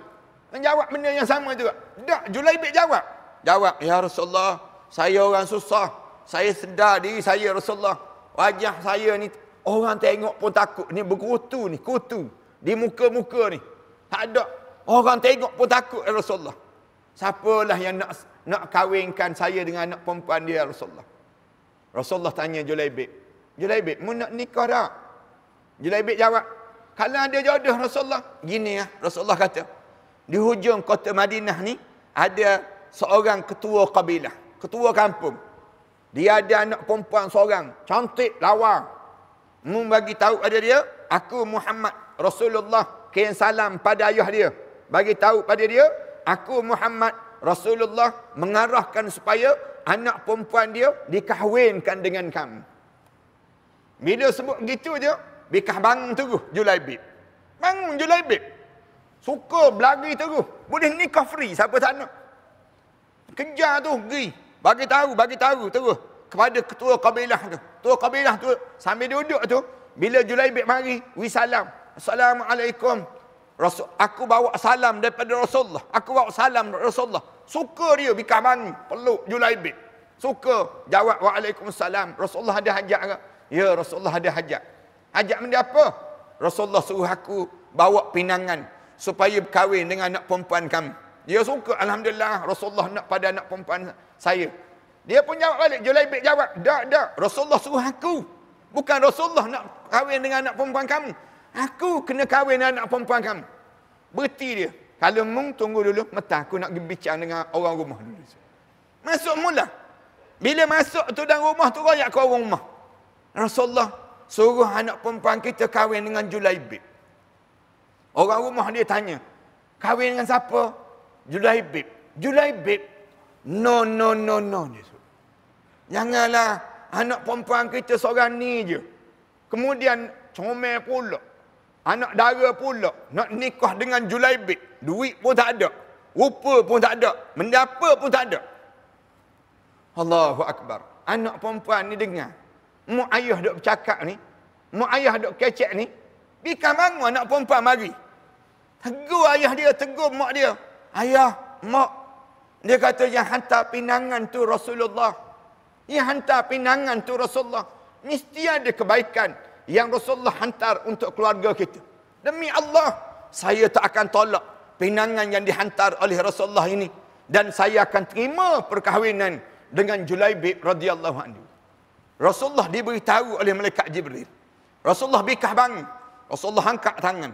Dan jawab benda yang sama juga. Tak, Julaibik jawab. Jawab, Ya Rasulullah, saya orang susah. Saya sedar diri saya Rasulullah. Wajah saya ni, orang tengok pun takut. Ni berkutu ni, kutu. Di muka-muka ni. Tak ada. Orang tengok pun takut ya Rasulullah. Siapalah yang nak nak kawinkan saya dengan anak perempuan dia ya Rasulullah. Rasulullah tanya Julaibib. Julaibib, mu nak nikah tak? Julaibib jawab, kalau ada jodoh Rasulullah, gini ya. Rasulullah kata, di hujung kota Madinah ni ada seorang ketua kabilah, ketua kampung. Dia ada anak perempuan seorang, cantik, lawa. Mu bagi tahu pada dia, aku Muhammad Rasulullah kirim salam pada ayah dia. Bagi tahu pada dia, aku Muhammad Rasulullah mengarahkan supaya anak perempuan dia dikahwinkan dengan kamu. Bila sebut gitu je, bikah bang teruh Julaibib. Bangun Julaibib. Suka belagi teruh. Boleh nikah free siapa tak nak. Kejar tu pergi. Bagi tahu, bagi tahu terus kepada ketua kabilah tu. Ketua kabilah tu sambil duduk tu, bila Julaibib mari, wi salam. Assalamualaikum. Rasul, aku bawa salam daripada Rasulullah. Aku bawa salam daripada Rasulullah. Suka dia bikaman peluk julaibik. Suka jawab waalaikumsalam. Rasulullah ada hajat ke? Ya, Rasulullah ada hajat. Hajat benda apa? Rasulullah suruh aku bawa pinangan supaya berkahwin dengan anak perempuan kamu. Dia suka alhamdulillah Rasulullah nak pada anak perempuan saya. Dia pun jawab balik Julaibib jawab, "Dak, dak. Rasulullah suruh aku. Bukan Rasulullah nak kahwin dengan anak perempuan kamu." Aku kena kahwin dengan anak perempuan kamu. Berhenti dia. Kalau mung tunggu dulu, metah aku nak berbincang dengan orang rumah dulu. Masuk mula. Bila masuk tu dalam rumah tu royak ke orang rumah. Rasulullah suruh anak perempuan kita kahwin dengan Julaibib. Orang rumah dia tanya, kahwin dengan siapa? Julaibib. Julaibib. No, no, no, no. Janganlah anak perempuan kita seorang ni je. Kemudian comel pula. Anak dara pula nak nikah dengan Julaibik. Duit pun tak ada. Rupa pun tak ada. Mendapa pun tak ada. Allahu Akbar. Anak perempuan ni dengar. Mak ayah dok bercakap ni. Mak ayah dok kecek ni. Bikan bangun anak perempuan mari. Tegur ayah dia, tegur mak dia. Ayah, mak. Dia kata yang hantar pinangan tu Rasulullah. Yang hantar pinangan tu Rasulullah. Mesti ada kebaikan yang Rasulullah hantar untuk keluarga kita. Demi Allah, saya tak akan tolak pinangan yang dihantar oleh Rasulullah ini dan saya akan terima perkahwinan dengan Julaibib radhiyallahu anhu. Rasulullah diberitahu oleh malaikat Jibril. Rasulullah bikah bang. Rasulullah angkat tangan.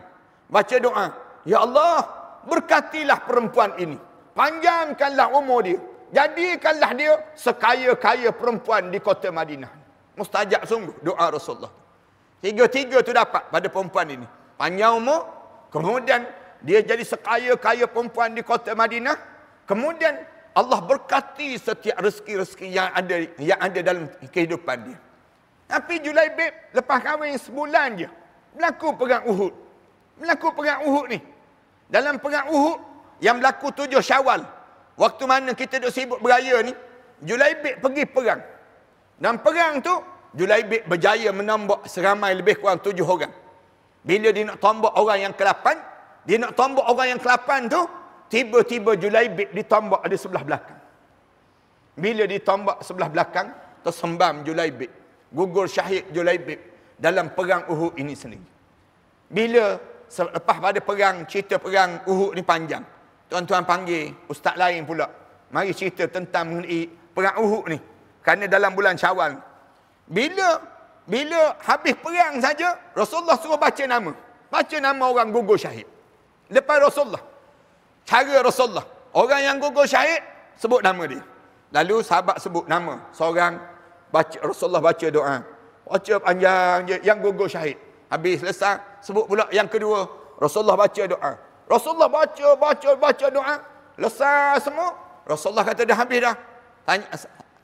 Baca doa. Ya Allah, berkatilah perempuan ini. Panjangkanlah umur dia. Jadikanlah dia sekaya-kaya perempuan di kota Madinah. Mustajab sungguh doa Rasulullah. Tiga-tiga tu dapat pada perempuan ini. Panjang umur, kemudian dia jadi sekaya-kaya perempuan di kota Madinah. Kemudian Allah berkati setiap rezeki-rezeki yang ada yang ada dalam kehidupan dia. Tapi Julai Julaibib lepas kahwin sebulan je berlaku perang Uhud. Berlaku perang Uhud ni. Dalam perang Uhud yang berlaku tujuh Syawal. Waktu mana kita duk sibuk beraya ni, Julai Julaibib pergi perang. Dan perang tu Julaibik berjaya menombok seramai lebih kurang tujuh orang. Bila dia nak tombok orang yang ke-8, dia nak tombok orang yang ke-8 tu, tiba-tiba Julaibik ditombok di sebelah belakang. Bila ditombok sebelah belakang, tersembam Julaibik. Gugur syahid Julaibik dalam perang Uhud ini sendiri. Bila selepas pada perang, cerita perang Uhud ni panjang. Tuan-tuan panggil ustaz lain pula. Mari cerita tentang mengenai perang Uhud ni. Kerana dalam bulan syawal ni. Bila bila habis perang saja Rasulullah suruh baca nama. Baca nama orang gugur syahid. Lepas Rasulullah. Cara Rasulullah. Orang yang gugur syahid sebut nama dia. Lalu sahabat sebut nama seorang baca Rasulullah baca doa. Baca panjang je yang gugur syahid. Habis selesai sebut pula yang kedua Rasulullah baca doa. Rasulullah baca baca baca doa. selesai semua. Rasulullah kata dah habis dah. Tanya,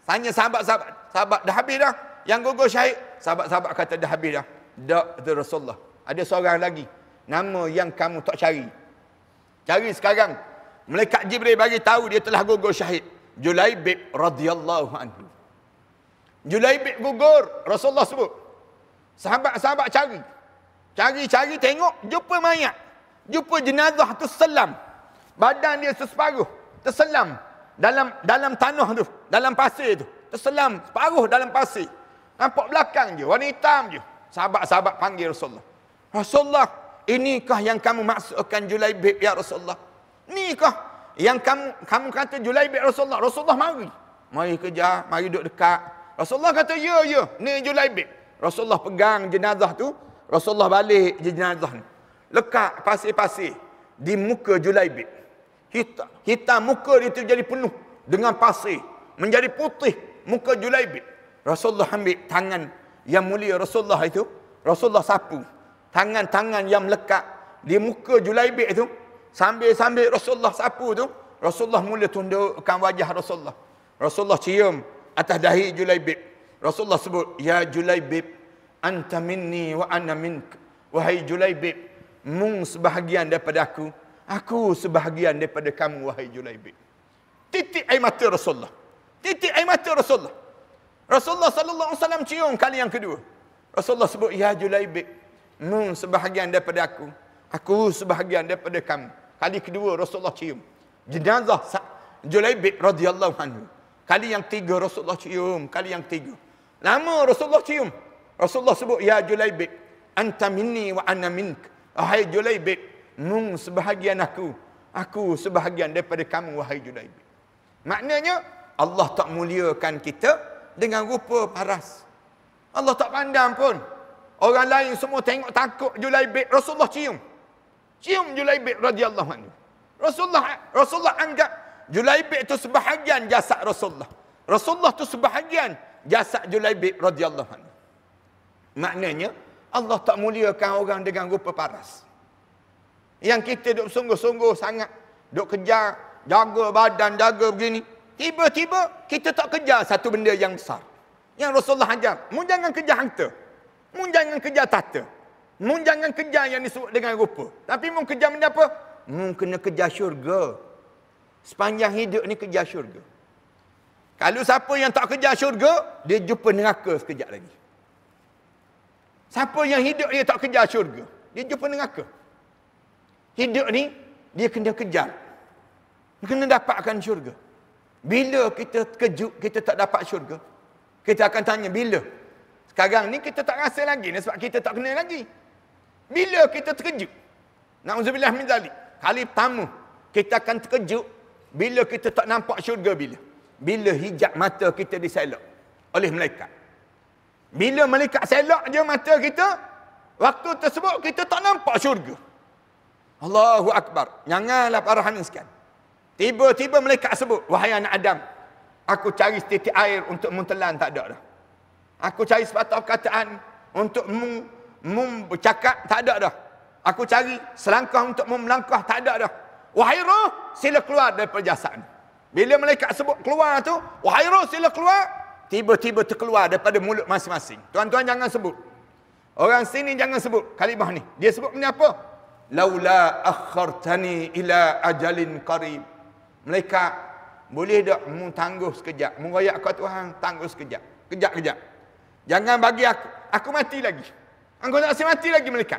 tanya sahabat-sahabat. Sahabat dah habis dah. Yang gugur syahid, sahabat-sahabat kata dah habis dah. Dak Rasulullah. Ada seorang lagi. Nama yang kamu tak cari. Cari sekarang. Malaikat Jibril bagi tahu dia telah gugur syahid. Julaibib radhiyallahu anhu. Julaibib gugur, Rasulullah sebut. Sahabat-sahabat cari. Cari-cari tengok, jumpa mayat. Jumpa jenazah terselam. Badan dia sesparuh, terselam. Dalam dalam tanah tu, dalam pasir tu. Terselam, separuh dalam pasir. Nampak belakang je, warna hitam je. Sahabat-sahabat panggil Rasulullah. Rasulullah, inikah yang kamu maksudkan Julaibib ya Rasulullah? Inikah yang kamu kamu kata Julaibib Rasulullah? Rasulullah mari. Mari kerja, mari duduk dekat. Rasulullah kata, ya, ya, ni Julaibib. Rasulullah pegang jenazah tu, Rasulullah balik je jenazah ni. Lekat pasir-pasir di muka Julaibib. Hitam, hitam muka dia tu jadi penuh dengan pasir. Menjadi putih muka Julaibib. Rasulullah ambil tangan yang mulia Rasulullah itu, Rasulullah sapu. Tangan-tangan yang melekat di muka Julaibik itu, sambil-sambil Rasulullah sapu itu, Rasulullah mula tundukkan wajah Rasulullah. Rasulullah cium atas dahi Julaibik. Rasulullah sebut, Ya Julaibik, anta minni wa ana mink. Wahai Julaibik, mung sebahagian daripada aku, aku sebahagian daripada kamu, wahai Julaibik. Titik air mata Rasulullah. Titik air mata Rasulullah. Rasulullah sallallahu alaihi wasallam cium kali yang kedua. Rasulullah sebut ya Julaibik, nun sebahagian daripada aku, aku sebahagian daripada kamu. Kali kedua Rasulullah cium. Jenazah Julaibik radhiyallahu anhu. Kali yang tiga Rasulullah cium, kali yang tiga. Lama Rasulullah cium. Rasulullah sebut ya Julaibik, anta minni wa ana mink. Wahai Julaibik, nun sebahagian aku, aku sebahagian daripada kamu wahai Julaibik. Maknanya Allah tak muliakan kita dengan rupa paras. Allah tak pandang pun. Orang lain semua tengok takut Julaibik. Rasulullah cium. Cium Julaibik radhiyallahu anhu. Rasulullah Rasulullah anggap Julaibik tu sebahagian jasad Rasulullah. Rasulullah tu sebahagian jasad Julaibik radhiyallahu anhu. Maknanya Allah tak muliakan orang dengan rupa paras. Yang kita duk sungguh-sungguh sangat duk kejar jaga badan jaga begini Tiba-tiba kita tak kejar satu benda yang besar. Yang Rasulullah ajar, mu jangan kejar harta. Mu jangan kejar tata. Mu jangan kejar yang disebut dengan rupa. Tapi mu kejar benda apa? Mu kena kejar syurga. Sepanjang hidup ni kejar syurga. Kalau siapa yang tak kejar syurga, dia jumpa neraka sekejap lagi. Siapa yang hidup dia tak kejar syurga, dia jumpa neraka. Hidup ni, dia kena kejar. Dia kena dapatkan syurga. Bila kita terkejut kita tak dapat syurga? Kita akan tanya bila? Sekarang ni kita tak rasa lagi ni sebab kita tak kenal lagi. Bila kita terkejut? Nauzubillah min zalik. Kali pertama kita akan terkejut bila kita tak nampak syurga bila? Bila hijab mata kita diselok oleh malaikat. Bila malaikat selok je mata kita, waktu tersebut kita tak nampak syurga. Allahu Akbar. Janganlah para sekali. Tiba-tiba malaikat sebut, wahai anak Adam, aku cari setitik air untuk muntelan tak ada dah. Aku cari sepatah perkataan untuk mu, mu bercakap tak ada dah. Aku cari selangkah untuk mu melangkah tak ada dah. Wahai roh, sila keluar dari perjasaan. Bila malaikat sebut keluar tu, wahai roh sila keluar, tiba-tiba terkeluar daripada mulut masing-masing. Tuan-tuan jangan sebut. Orang sini jangan sebut kalimah ni. Dia sebut benda apa? Laula akhartani ila ajalin qarib. Mereka Boleh tak? Mu tangguh sekejap. Mu royak kau Tuhan. Tangguh sekejap. Kejap-kejap. Jangan bagi aku. Aku mati lagi. Engkau tak saya mati lagi mereka.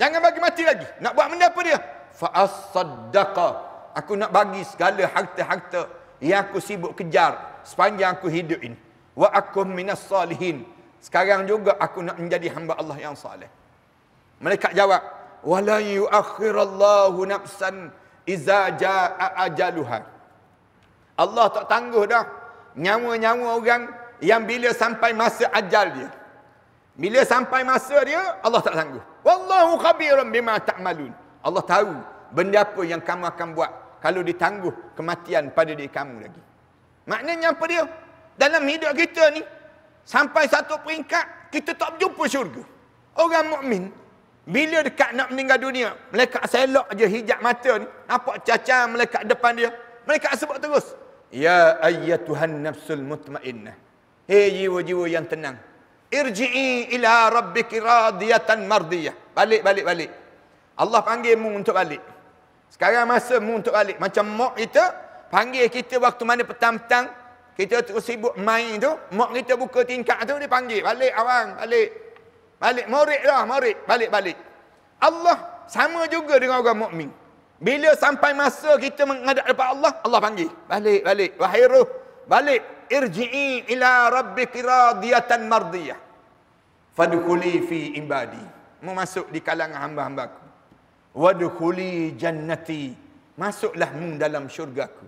Jangan bagi mati lagi. Nak buat benda apa dia? Fa'asaddaqa. Aku nak bagi segala harta-harta yang aku sibuk kejar sepanjang aku hidup ini. Wa aku minas salihin. Sekarang juga aku nak menjadi hamba Allah yang salih. Mereka jawab, "Wala yu'akhirallahu nafsan iza jaa ajaluha Allah tak tangguh dah nyawa-nyawa orang yang bila sampai masa ajal dia bila sampai masa dia Allah tak tangguh wallahu khabirun bima ta'malun Allah tahu benda apa yang kamu akan buat kalau ditangguh kematian pada diri kamu lagi maknanya apa dia dalam hidup kita ni sampai satu peringkat kita tak berjumpa syurga orang mukmin bila dekat nak meninggal dunia, malaikat selok je hijab mata ni, nampak cacar malaikat depan dia. Malaikat sebut terus, "Ya ayyatuhan nafsul mutmainnah." Hei jiwa-jiwa yang tenang. Irji'i ila rabbiki radiyatan mardiyah. Balik, balik, balik. Allah panggil mu untuk balik. Sekarang masa mu untuk balik. Macam mak kita, panggil kita waktu mana petang-petang, kita terus sibuk main tu, mak kita buka tingkat tu, dia panggil, balik awang, balik. Balik morik lah, morik. Balik-balik. Allah sama juga dengan orang mukmin. Bila sampai masa kita menghadap daripada Allah, Allah panggil. Balik, balik. Wahai ruh, balik. Irji'i ila rabbik radiyatan mardiyah. Fadukuli fi imbadi. Memasuk di kalangan hamba-hambaku. Wadukuli jannati. Masuklah mu dalam syurgaku.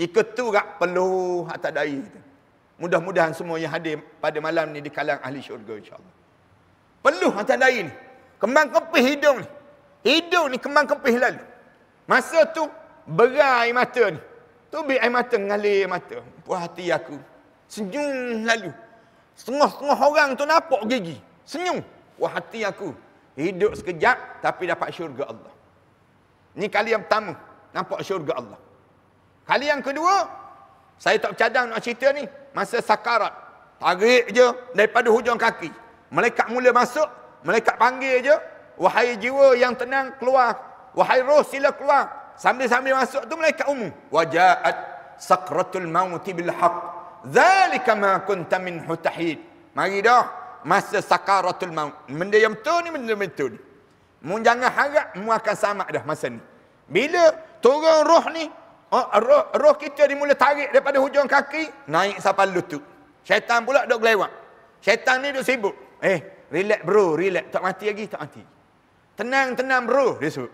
Jika tu tak perlu, tak ada air. Mudah-mudahan semua yang hadir pada malam ni di kalang ahli syurga Allah. Peluh macam dari ni. Kembang kepih hidung ni. Hidung ni kembang kepih lalu. Masa tu berai mata ni. Tubik air mata, ngalir mata. Puas hati aku. Senyum lalu. Setengah-setengah orang tu nampak gigi. Senyum. Puas hati aku. Hidup sekejap tapi dapat syurga Allah. Ni kali yang pertama. Nampak syurga Allah. Kali yang kedua, saya tak cadang nak cerita ni. Masa sakarat. Tarik je daripada hujung kaki. Malaikat mula masuk. Malaikat panggil je. Wahai jiwa yang tenang keluar. Wahai roh sila keluar. Sambil-sambil masuk tu malaikat umum. Wajaat sakratul mauti bil haq. Zalika ma kunta min hutahid. Mari dah. Masa sakaratul maut. Benda yang betul ni, benda yang betul ni. Mu jangan harap, mu akan samak dah masa ni. Bila turun roh ni, Ah, roh, roh kita ni mula tarik daripada hujung kaki, naik sampai lutut. Syaitan pula duk lewat. Syaitan ni duk sibuk. Eh, relax bro, relax. Tak mati lagi, tak mati. Tenang-tenang bro, dia sebut.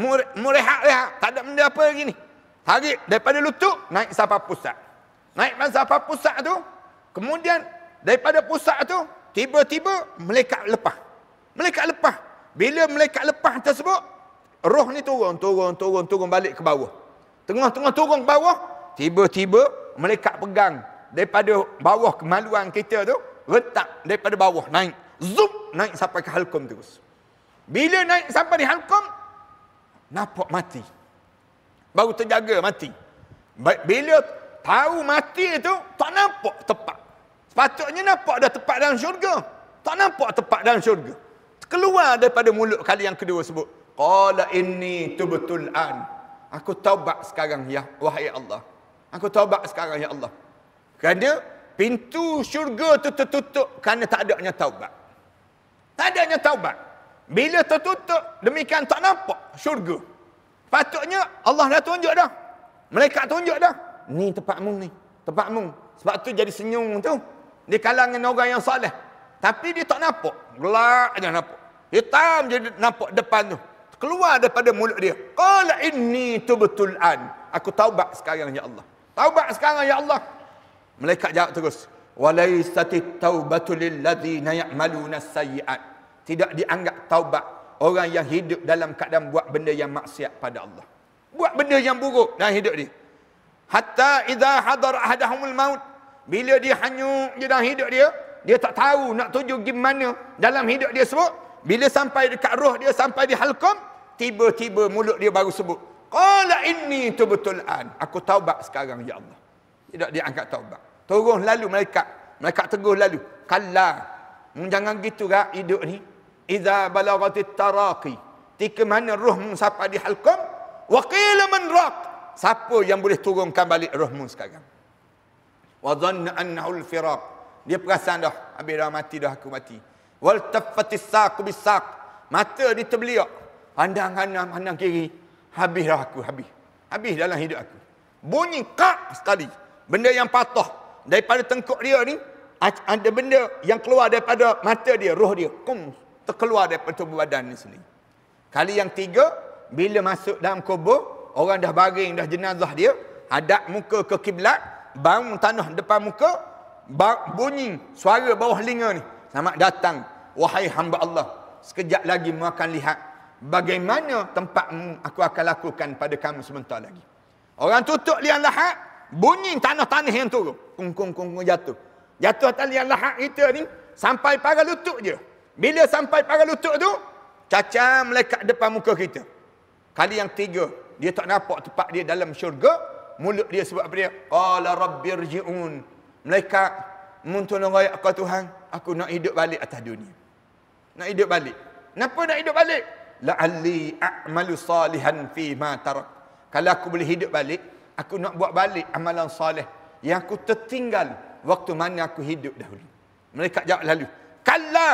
Mur, murehak-rehak, tak ada benda apa lagi ni. Tarik daripada lutut, naik sampai pusat. Naik sampai pusat tu, kemudian daripada pusat tu, tiba-tiba melekat lepas. Melekat lepas. Bila melekat lepas tersebut, roh ni turun, turun, turun, turun balik ke bawah. Tengah-tengah turun ke bawah, tiba-tiba malaikat pegang daripada bawah kemaluan kita tu, retak daripada bawah, naik. Zup, naik sampai ke halkom terus. Bila naik sampai di halkom, nampak mati. Baru terjaga mati. Baik Bila tahu mati itu, tak nampak tepat. Sepatutnya nampak dah tepat dalam syurga. Tak nampak tepat dalam syurga. Keluar daripada mulut kali yang kedua sebut. Qala inni tubtul an. Aku taubat sekarang ya wahai Allah. Aku taubat sekarang ya Allah. Kerana pintu syurga tu tertutup kerana tak adanya taubat. Tak adanya taubat. Bila tertutup demikian tak nampak syurga. Patutnya Allah dah tunjuk dah. Mereka tunjuk dah. Ni tempatmu ni. Tempatmu. Sebab tu jadi senyum tu. Di kalangan orang yang salih. Tapi dia tak nampak. Gelak je nampak. Hitam je nampak depan tu keluar daripada mulut dia qala inni tubtul an aku taubat sekarang ya Allah taubat sekarang ya Allah malaikat jawab terus walaisati taubatu lilladzina ya'maluna sayiat tidak dianggap taubat orang yang hidup dalam keadaan buat benda yang maksiat pada Allah buat benda yang buruk dalam hidup dia hatta idza hadar ahadahumul maut bila dia hanyut di dalam hidup dia dia tak tahu nak tuju gimana dalam hidup dia sebut bila sampai dekat roh dia sampai di halkum, tiba-tiba mulut dia baru sebut, "Qala inni tubtul an." Aku taubat sekarang ya Allah. Tidak dia angkat taubat. Turun lalu malaikat. Malaikat tegur lalu. Kalla. Hmm, jangan gitu gak hidup ni. Iza balagati taraki. Tika mana rohmu sampai di halkum. Wa qila man raq. Siapa yang boleh turunkan balik rohmu sekarang. Wa zanna annahu al-firaq. Dia perasan dah. Habis dah mati dah aku mati. Wal taffatis saqu bisaq. Mata dia terbeliak. Pandang kanan, pandang kiri. Habislah aku, habis. Habis dalam hidup aku. Bunyi kak sekali. Benda yang patah. Daripada tengkuk dia ni, ada benda yang keluar daripada mata dia, roh dia. Kum, terkeluar daripada tubuh badan ni sini. Kali yang tiga, bila masuk dalam kubur, orang dah baring, dah jenazah dia, hadap muka ke kiblat, bangun tanah depan muka, bunyi suara bawah linga ni. Selamat datang wahai hamba Allah. Sekejap lagi mu akan lihat bagaimana tempatmu aku akan lakukan pada kamu sebentar lagi. Orang tutup liang lahat, bunyi tanah-tanah yang turun. Kung-kung-kung jatuh. Jatuh atas liang lahat kita ni sampai para lutut dia. Bila sampai para lutut tu, caca melekat depan muka kita. Kali yang tiga, dia tak nampak tempat dia dalam syurga, mulut dia sebab apa dia? Qala rabbirji'un. melekat. Muntunan raya aku Tuhan, aku nak hidup balik atas dunia. Nak hidup balik. Kenapa nak hidup balik? La'alli a'malu salihan fi ma tarak. Kalau aku boleh hidup balik, aku nak buat balik amalan salih yang aku tertinggal waktu mana aku hidup dahulu. Mereka jawab lalu, "Kalla,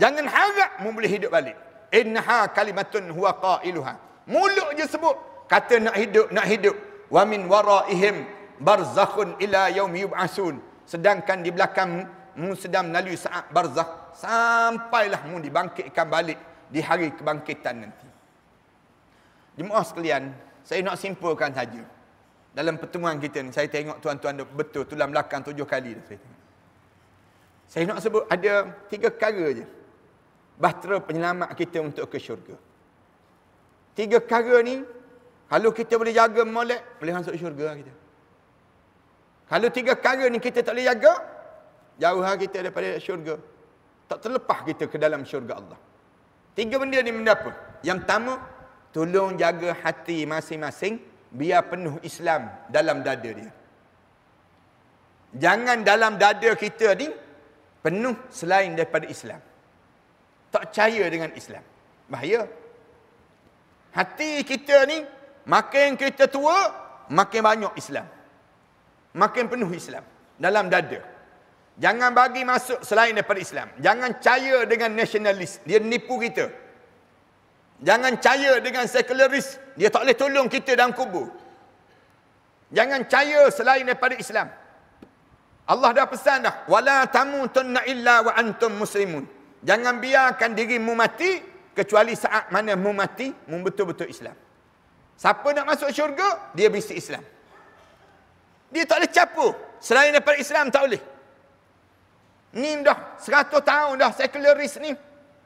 jangan harap mu boleh hidup balik. Innaha kalimatun huwa qailuha." muluk je sebut kata nak hidup, nak hidup. Wa min waraihim barzakhun ila yaumi yub'asun. Sedangkan di belakangmu, mu sedang melalui saat barzah. Sampailah mu dibangkitkan balik di hari kebangkitan nanti. Jemaah sekalian, saya nak simpulkan saja. Dalam pertemuan kita ni, saya tengok tuan-tuan betul tulang belakang tujuh kali. saya, saya nak sebut ada tiga perkara je. Bahtera penyelamat kita untuk ke syurga. Tiga perkara ni, kalau kita boleh jaga molek, boleh masuk syurga lah kita. Kalau tiga kara ni kita tak boleh jaga, jauhan kita daripada syurga. Tak terlepas kita ke dalam syurga Allah. Tiga benda ni benda apa? Yang pertama, tolong jaga hati masing-masing biar penuh Islam dalam dada dia. Jangan dalam dada kita ni penuh selain daripada Islam. Tak percaya dengan Islam. Bahaya. Hati kita ni makin kita tua, makin banyak Islam makin penuh Islam dalam dada. Jangan bagi masuk selain daripada Islam. Jangan caya dengan nasionalis, dia nipu kita. Jangan caya dengan sekularis, dia tak boleh tolong kita dalam kubur. Jangan caya selain daripada Islam. Allah dah pesan dah, wala tamutunna illa wa antum muslimun. Jangan biarkan dirimu mati kecuali saat mana mu mati mu betul-betul Islam. Siapa nak masuk syurga, dia mesti Islam. Dia tak boleh capu. Selain daripada Islam tak boleh. Ni dah 100 tahun dah sekularis ni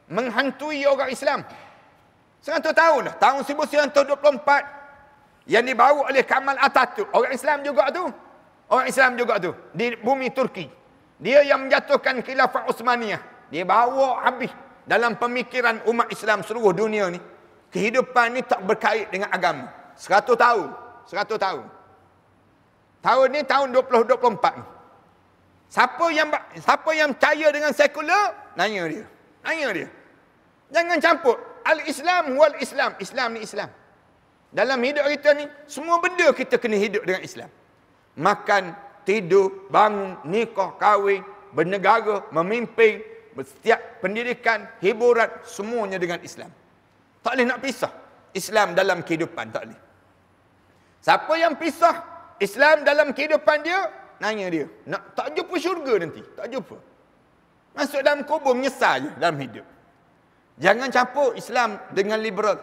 menghantui orang Islam. 100 tahun dah. Tahun 1924 yang dibawa oleh Kamal Atatürk. Orang Islam juga tu. Orang Islam juga tu. Di bumi Turki. Dia yang menjatuhkan khilafah Uthmaniyah. Dia bawa habis dalam pemikiran umat Islam seluruh dunia ni. Kehidupan ni tak berkait dengan agama. 100 tahun. 100 tahun. Tahun ni tahun 2024 ni. Siapa yang siapa yang percaya dengan sekular, nanya dia. Nanya dia. Jangan campur. Al-Islam wal Islam. Islam ni Islam. Dalam hidup kita ni, semua benda kita kena hidup dengan Islam. Makan, tidur, bangun, nikah, kahwin, bernegara, memimpin, setiap pendidikan, hiburan, semuanya dengan Islam. Tak boleh nak pisah. Islam dalam kehidupan, tak boleh. Siapa yang pisah, Islam dalam kehidupan dia, nanya dia, nak tak jumpa syurga nanti, tak jumpa. Masuk dalam kubur menyesal je dalam hidup. Jangan campur Islam dengan liberal.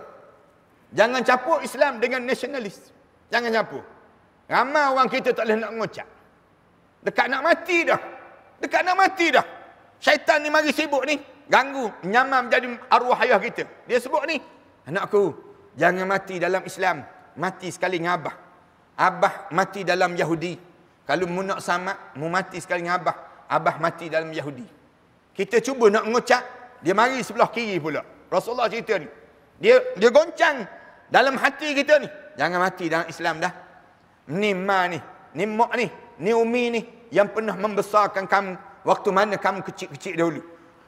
Jangan campur Islam dengan nasionalis. Jangan campur. Ramai orang kita tak boleh nak mengucap. Dekat nak mati dah. Dekat nak mati dah. Syaitan ni mari sibuk ni. Ganggu. Nyaman jadi arwah ayah kita. Dia sebut ni. Anakku. Jangan mati dalam Islam. Mati sekali dengan abah. Abah mati dalam Yahudi. Kalau mu nak samak, mu mati sekali dengan Abah. Abah mati dalam Yahudi. Kita cuba nak mengucap, dia mari sebelah kiri pula. Rasulullah cerita ni. Dia dia goncang dalam hati kita ni. Jangan mati dalam Islam dah. Ni ma ni, ni mak ni, ni umi ni yang pernah membesarkan kamu waktu mana kamu kecil-kecil dahulu.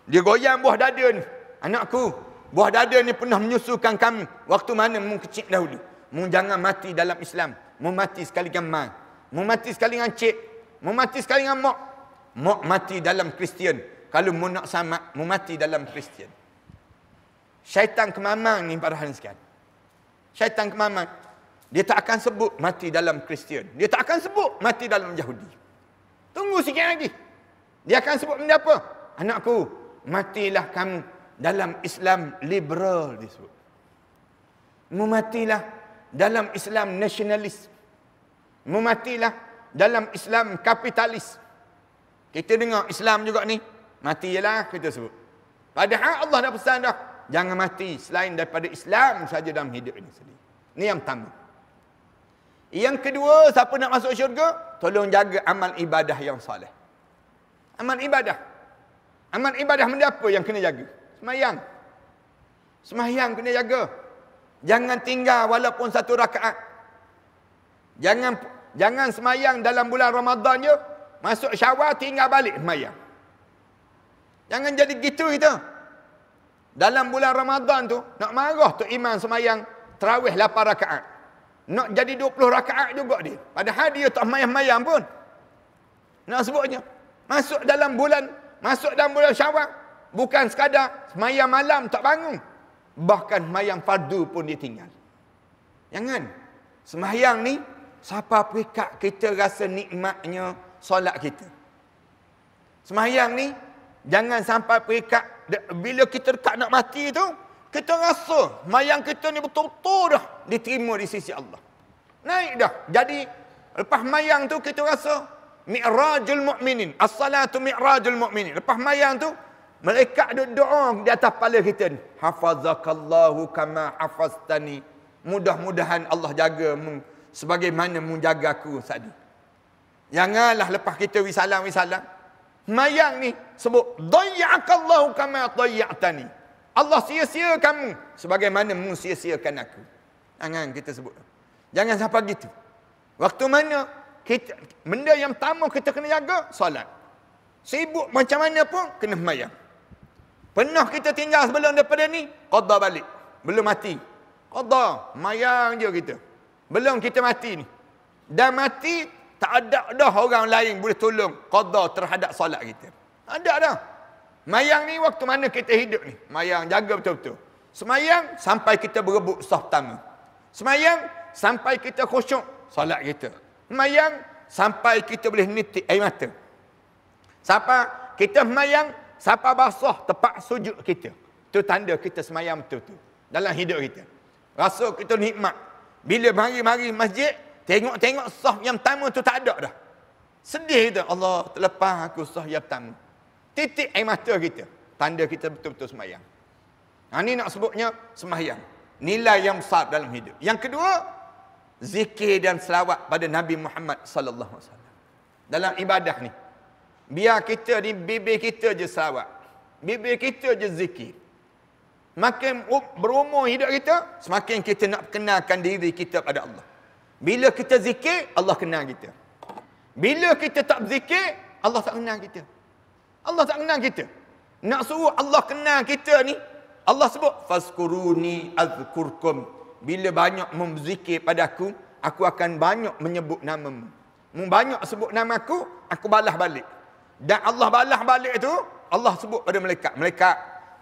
Dia goyang buah dada ni. Anakku, buah dada ni pernah menyusukan kamu waktu mana kamu kecil dahulu. Mu jangan mati dalam Islam mu mati sekali dengan mai mu mati sekali dengan cik mu mati sekali dengan mok mok mati dalam kristian kalau mu nak sama mu mati dalam kristian syaitan kemamang ni para hadirin sekalian syaitan kemamang dia tak akan sebut mati dalam kristian dia tak akan sebut mati dalam yahudi tunggu sikit lagi dia akan sebut benda apa anakku matilah kamu dalam islam liberal disebut mu matilah dalam Islam nasionalis. Mematilah dalam Islam kapitalis. Kita dengar Islam juga ni. matilah kita sebut. Padahal Allah dah pesan dah. Jangan mati selain daripada Islam saja dalam hidup ini sendiri. Ini yang pertama. Yang kedua, siapa nak masuk syurga? Tolong jaga amal ibadah yang salih. Amal ibadah. Amal ibadah benda apa yang kena jaga? Semayang. Semayang kena jaga. Jangan tinggal walaupun satu rakaat. Jangan jangan semayang dalam bulan Ramadan je. Masuk syawal tinggal balik semayang. Jangan jadi gitu kita. Dalam bulan Ramadan tu, nak marah tu iman semayang terawih lapar rakaat. Nak jadi 20 rakaat juga dia. Padahal dia tak semayang-semayang pun. Nak sebutnya. Masuk dalam bulan, masuk dalam bulan syawal. Bukan sekadar semayang malam tak bangun. Bahkan mayang fardu pun dia tinggal. Jangan. Semayang ni, siapa perikat kita rasa nikmatnya solat kita. Semayang ni, jangan sampai perikat bila kita tak nak mati tu, kita rasa mayang kita ni betul-betul dah diterima di sisi Allah. Naik dah. Jadi, lepas mayang tu kita rasa, mi'rajul mu'minin. As-salatu mi'rajul mu'minin. Lepas mayang tu, mereka duduk doa di atas kepala kita ni. Hafazakallahu kama hafaztani. Mudah-mudahan Allah jaga mu. Sebagaimana mu jaga aku tadi. Janganlah lepas kita wisalam-wisalam. Mayang ni sebut. Dayakallahu kama dayaktani. Allah sia-sia kamu. Sebagaimana mu sia-siakan aku. Jangan kita sebut. Jangan sampai gitu. Waktu mana kita, benda yang pertama kita kena jaga, solat. Sibuk macam mana pun, kena mayang. Pernah kita tinggal sebelum daripada ni, qadda balik. Belum mati. Qadda, mayang je kita. Belum kita mati ni. dah mati, tak ada dah orang lain boleh tolong qadda terhadap solat kita. Ada dah. Mayang ni waktu mana kita hidup ni? Mayang jaga betul-betul. Semayang sampai kita berebut sah pertama. Semayang sampai kita khusyuk solat kita. Semayang sampai kita boleh nitik air mata. Sampai kita semayang Sapa basah tepat sujud kita. Itu tanda kita semayang betul-betul. Dalam hidup kita. Rasa kita nikmat. Bila mari-mari masjid, tengok-tengok sah yang pertama tu tak ada dah. Sedih kita. Allah terlepas aku sah yang pertama. Titik air mata kita. Tanda kita betul-betul semayang. Ha, ini nak sebutnya semayang. Nilai yang besar dalam hidup. Yang kedua, zikir dan selawat pada Nabi Muhammad sallallahu alaihi wasallam. Dalam ibadah ni, Biar kita ni bibir kita je sawak. Bibir kita je zikir. Makin berumur hidup kita, semakin kita nak kenalkan diri kita pada Allah. Bila kita zikir, Allah kenal kita. Bila kita tak zikir, Allah tak kenal kita. Allah tak kenal kita. Nak suruh Allah kenal kita ni, Allah sebut, Faskuruni azkurkum. Bila banyak memzikir pada aku aku akan banyak menyebut nama mu. Banyak sebut namaku, aku balas balik. Dan Allah balas balik itu, Allah sebut pada malaikat, malaikat,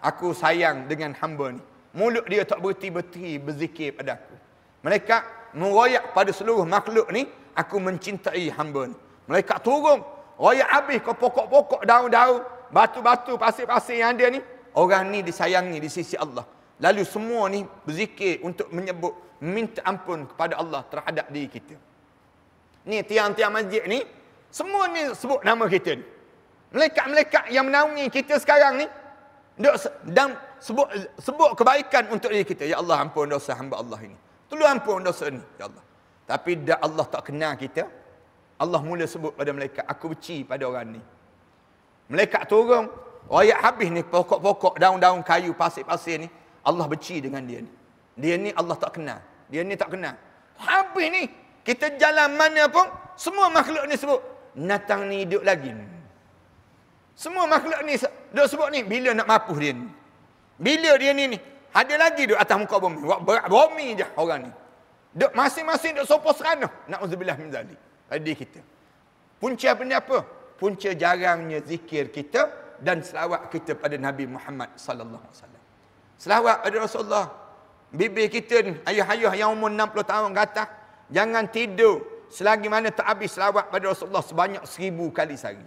aku sayang dengan hamba ni. Mulut dia tak berhenti-henti berzikir pada aku. Malaikat meroyak pada seluruh makhluk ni, aku mencintai hamba ni. Malaikat turun, royak habis ke pokok-pokok daun-daun, batu-batu, pasir-pasir yang ada ni. Orang ni disayangi di sisi Allah. Lalu semua ni berzikir untuk menyebut minta ampun kepada Allah terhadap diri kita. Ni tiang-tiang masjid ni, semua ni sebut nama kita ni. Melekat-melekat yang menaungi kita sekarang ni. Dan sebut, sebut kebaikan untuk diri kita. Ya Allah ampun dosa hamba Allah ini. Tolong ampun dosa ini. Ya Allah. Tapi dah Allah tak kenal kita. Allah mula sebut pada mereka. Aku beci pada orang ni. Malaikat turun. Rakyat habis ni pokok-pokok, daun-daun kayu, pasir-pasir ni. Allah beci dengan dia ni. Dia ni Allah tak kenal. Dia ni tak kenal. Habis ni. Kita jalan mana pun. Semua makhluk ni sebut. Natang ni hidup lagi. Semua makhluk ni dia sebut ni bila nak mapuh dia ni. Bila dia ni ni ada lagi duk atas muka bumi. Buat berat bumi je orang ni. Duk masing-masing duk sopo serana. Nauzubillah min zalik. Tadi kita. Punca benda apa? Punca jarangnya zikir kita dan selawat kita pada Nabi Muhammad sallallahu alaihi wasallam. Selawat pada Rasulullah. Bibi kita ni, ayah-ayah yang umur 60 tahun kata, jangan tidur selagi mana tak habis selawat pada Rasulullah sebanyak seribu kali sehari.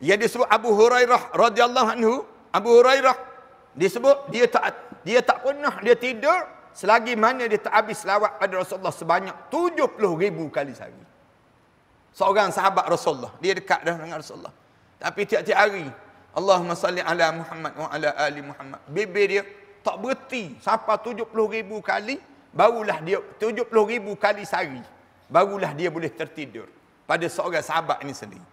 Dia disebut Abu Hurairah radhiyallahu anhu Abu Hurairah disebut dia tak dia tak pernah dia tidur selagi mana dia tak habis selawat pada Rasulullah sebanyak ribu kali sehari seorang sahabat Rasulullah dia dekat dah dengan Rasulullah tapi tiap-tiap hari Allahumma salli ala Muhammad wa ala ali Muhammad bibir dia tak berhenti sampai ribu kali barulah dia ribu kali sehari barulah dia boleh tertidur pada seorang sahabat ini sendiri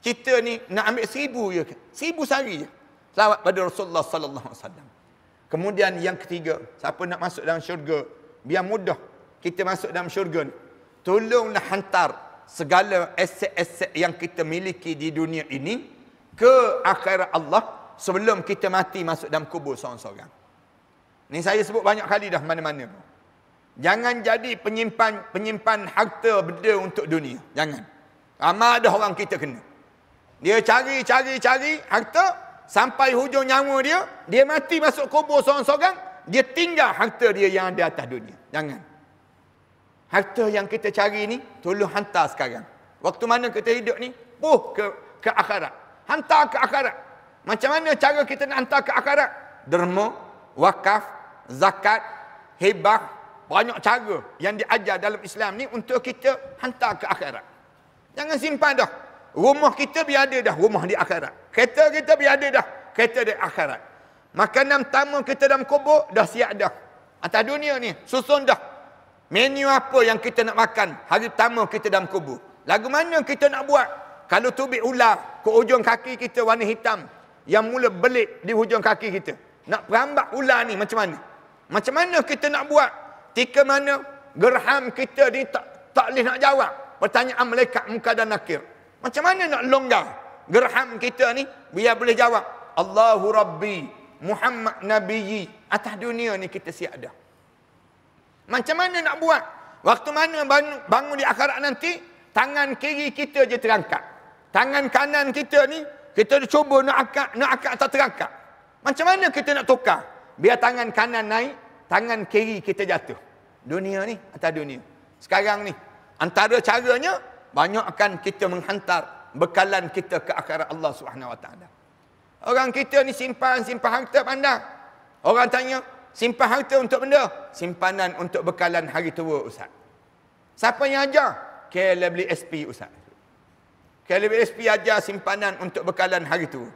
kita ni nak ambil seribu je kan? Seribu sehari je. Selawat pada Rasulullah sallallahu alaihi wasallam. Kemudian yang ketiga, siapa nak masuk dalam syurga, biar mudah kita masuk dalam syurga ni. Tolonglah hantar segala aset-aset yang kita miliki di dunia ini ke akhirat Allah sebelum kita mati masuk dalam kubur seorang-seorang. Ni saya sebut banyak kali dah mana-mana. Jangan jadi penyimpan penyimpan harta benda untuk dunia. Jangan. Ramai ada orang kita kena. Dia cari, cari, cari harta sampai hujung nyawa dia, dia mati masuk kubur seorang-seorang, dia tinggal harta dia yang ada atas dunia. Jangan. Harta yang kita cari ni, tolong hantar sekarang. Waktu mana kita hidup ni? Puh ke ke akhirat. Hantar ke akhirat. Macam mana cara kita nak hantar ke akhirat? Derma, wakaf, zakat, hebah banyak cara yang diajar dalam Islam ni untuk kita hantar ke akhirat. Jangan simpan dah. Rumah kita biar ada dah rumah di akhirat. Kereta kita biar ada dah kereta di akhirat. Makanan tamu kita dalam kubur dah siap dah. Atas dunia ni susun dah. Menu apa yang kita nak makan hari tamu kita dalam kubur. Lagu mana kita nak buat? Kalau tubik ular ke hujung kaki kita warna hitam. Yang mula belit di hujung kaki kita. Nak perambat ular ni macam mana? Macam mana kita nak buat? Tika mana gerham kita ni tak, tak boleh nak jawab. Pertanyaan malaikat muka dan nakir. Macam mana nak longgar gerham kita ni? Biar boleh jawab. Allahu Rabbi Muhammad Nabiyyi. Atas dunia ni kita siap ada. Macam mana nak buat? Waktu mana bangun, bangun di akhirat nanti, tangan kiri kita je terangkat. Tangan kanan kita ni, kita cuba nak akak, nak akak tak terangkat. Macam mana kita nak tukar? Biar tangan kanan naik, tangan kiri kita jatuh. Dunia ni atas dunia. Sekarang ni, antara caranya, banyakkan kita menghantar bekalan kita ke akhirat Allah Subhanahu Wa Taala. Orang kita ni simpan simpan harta pandang. Orang tanya, simpan harta untuk benda? Simpanan untuk bekalan hari tua, Ustaz. Siapa yang ajar? KLWSP, lah Ustaz. Lah SP ajar simpanan untuk bekalan hari tua.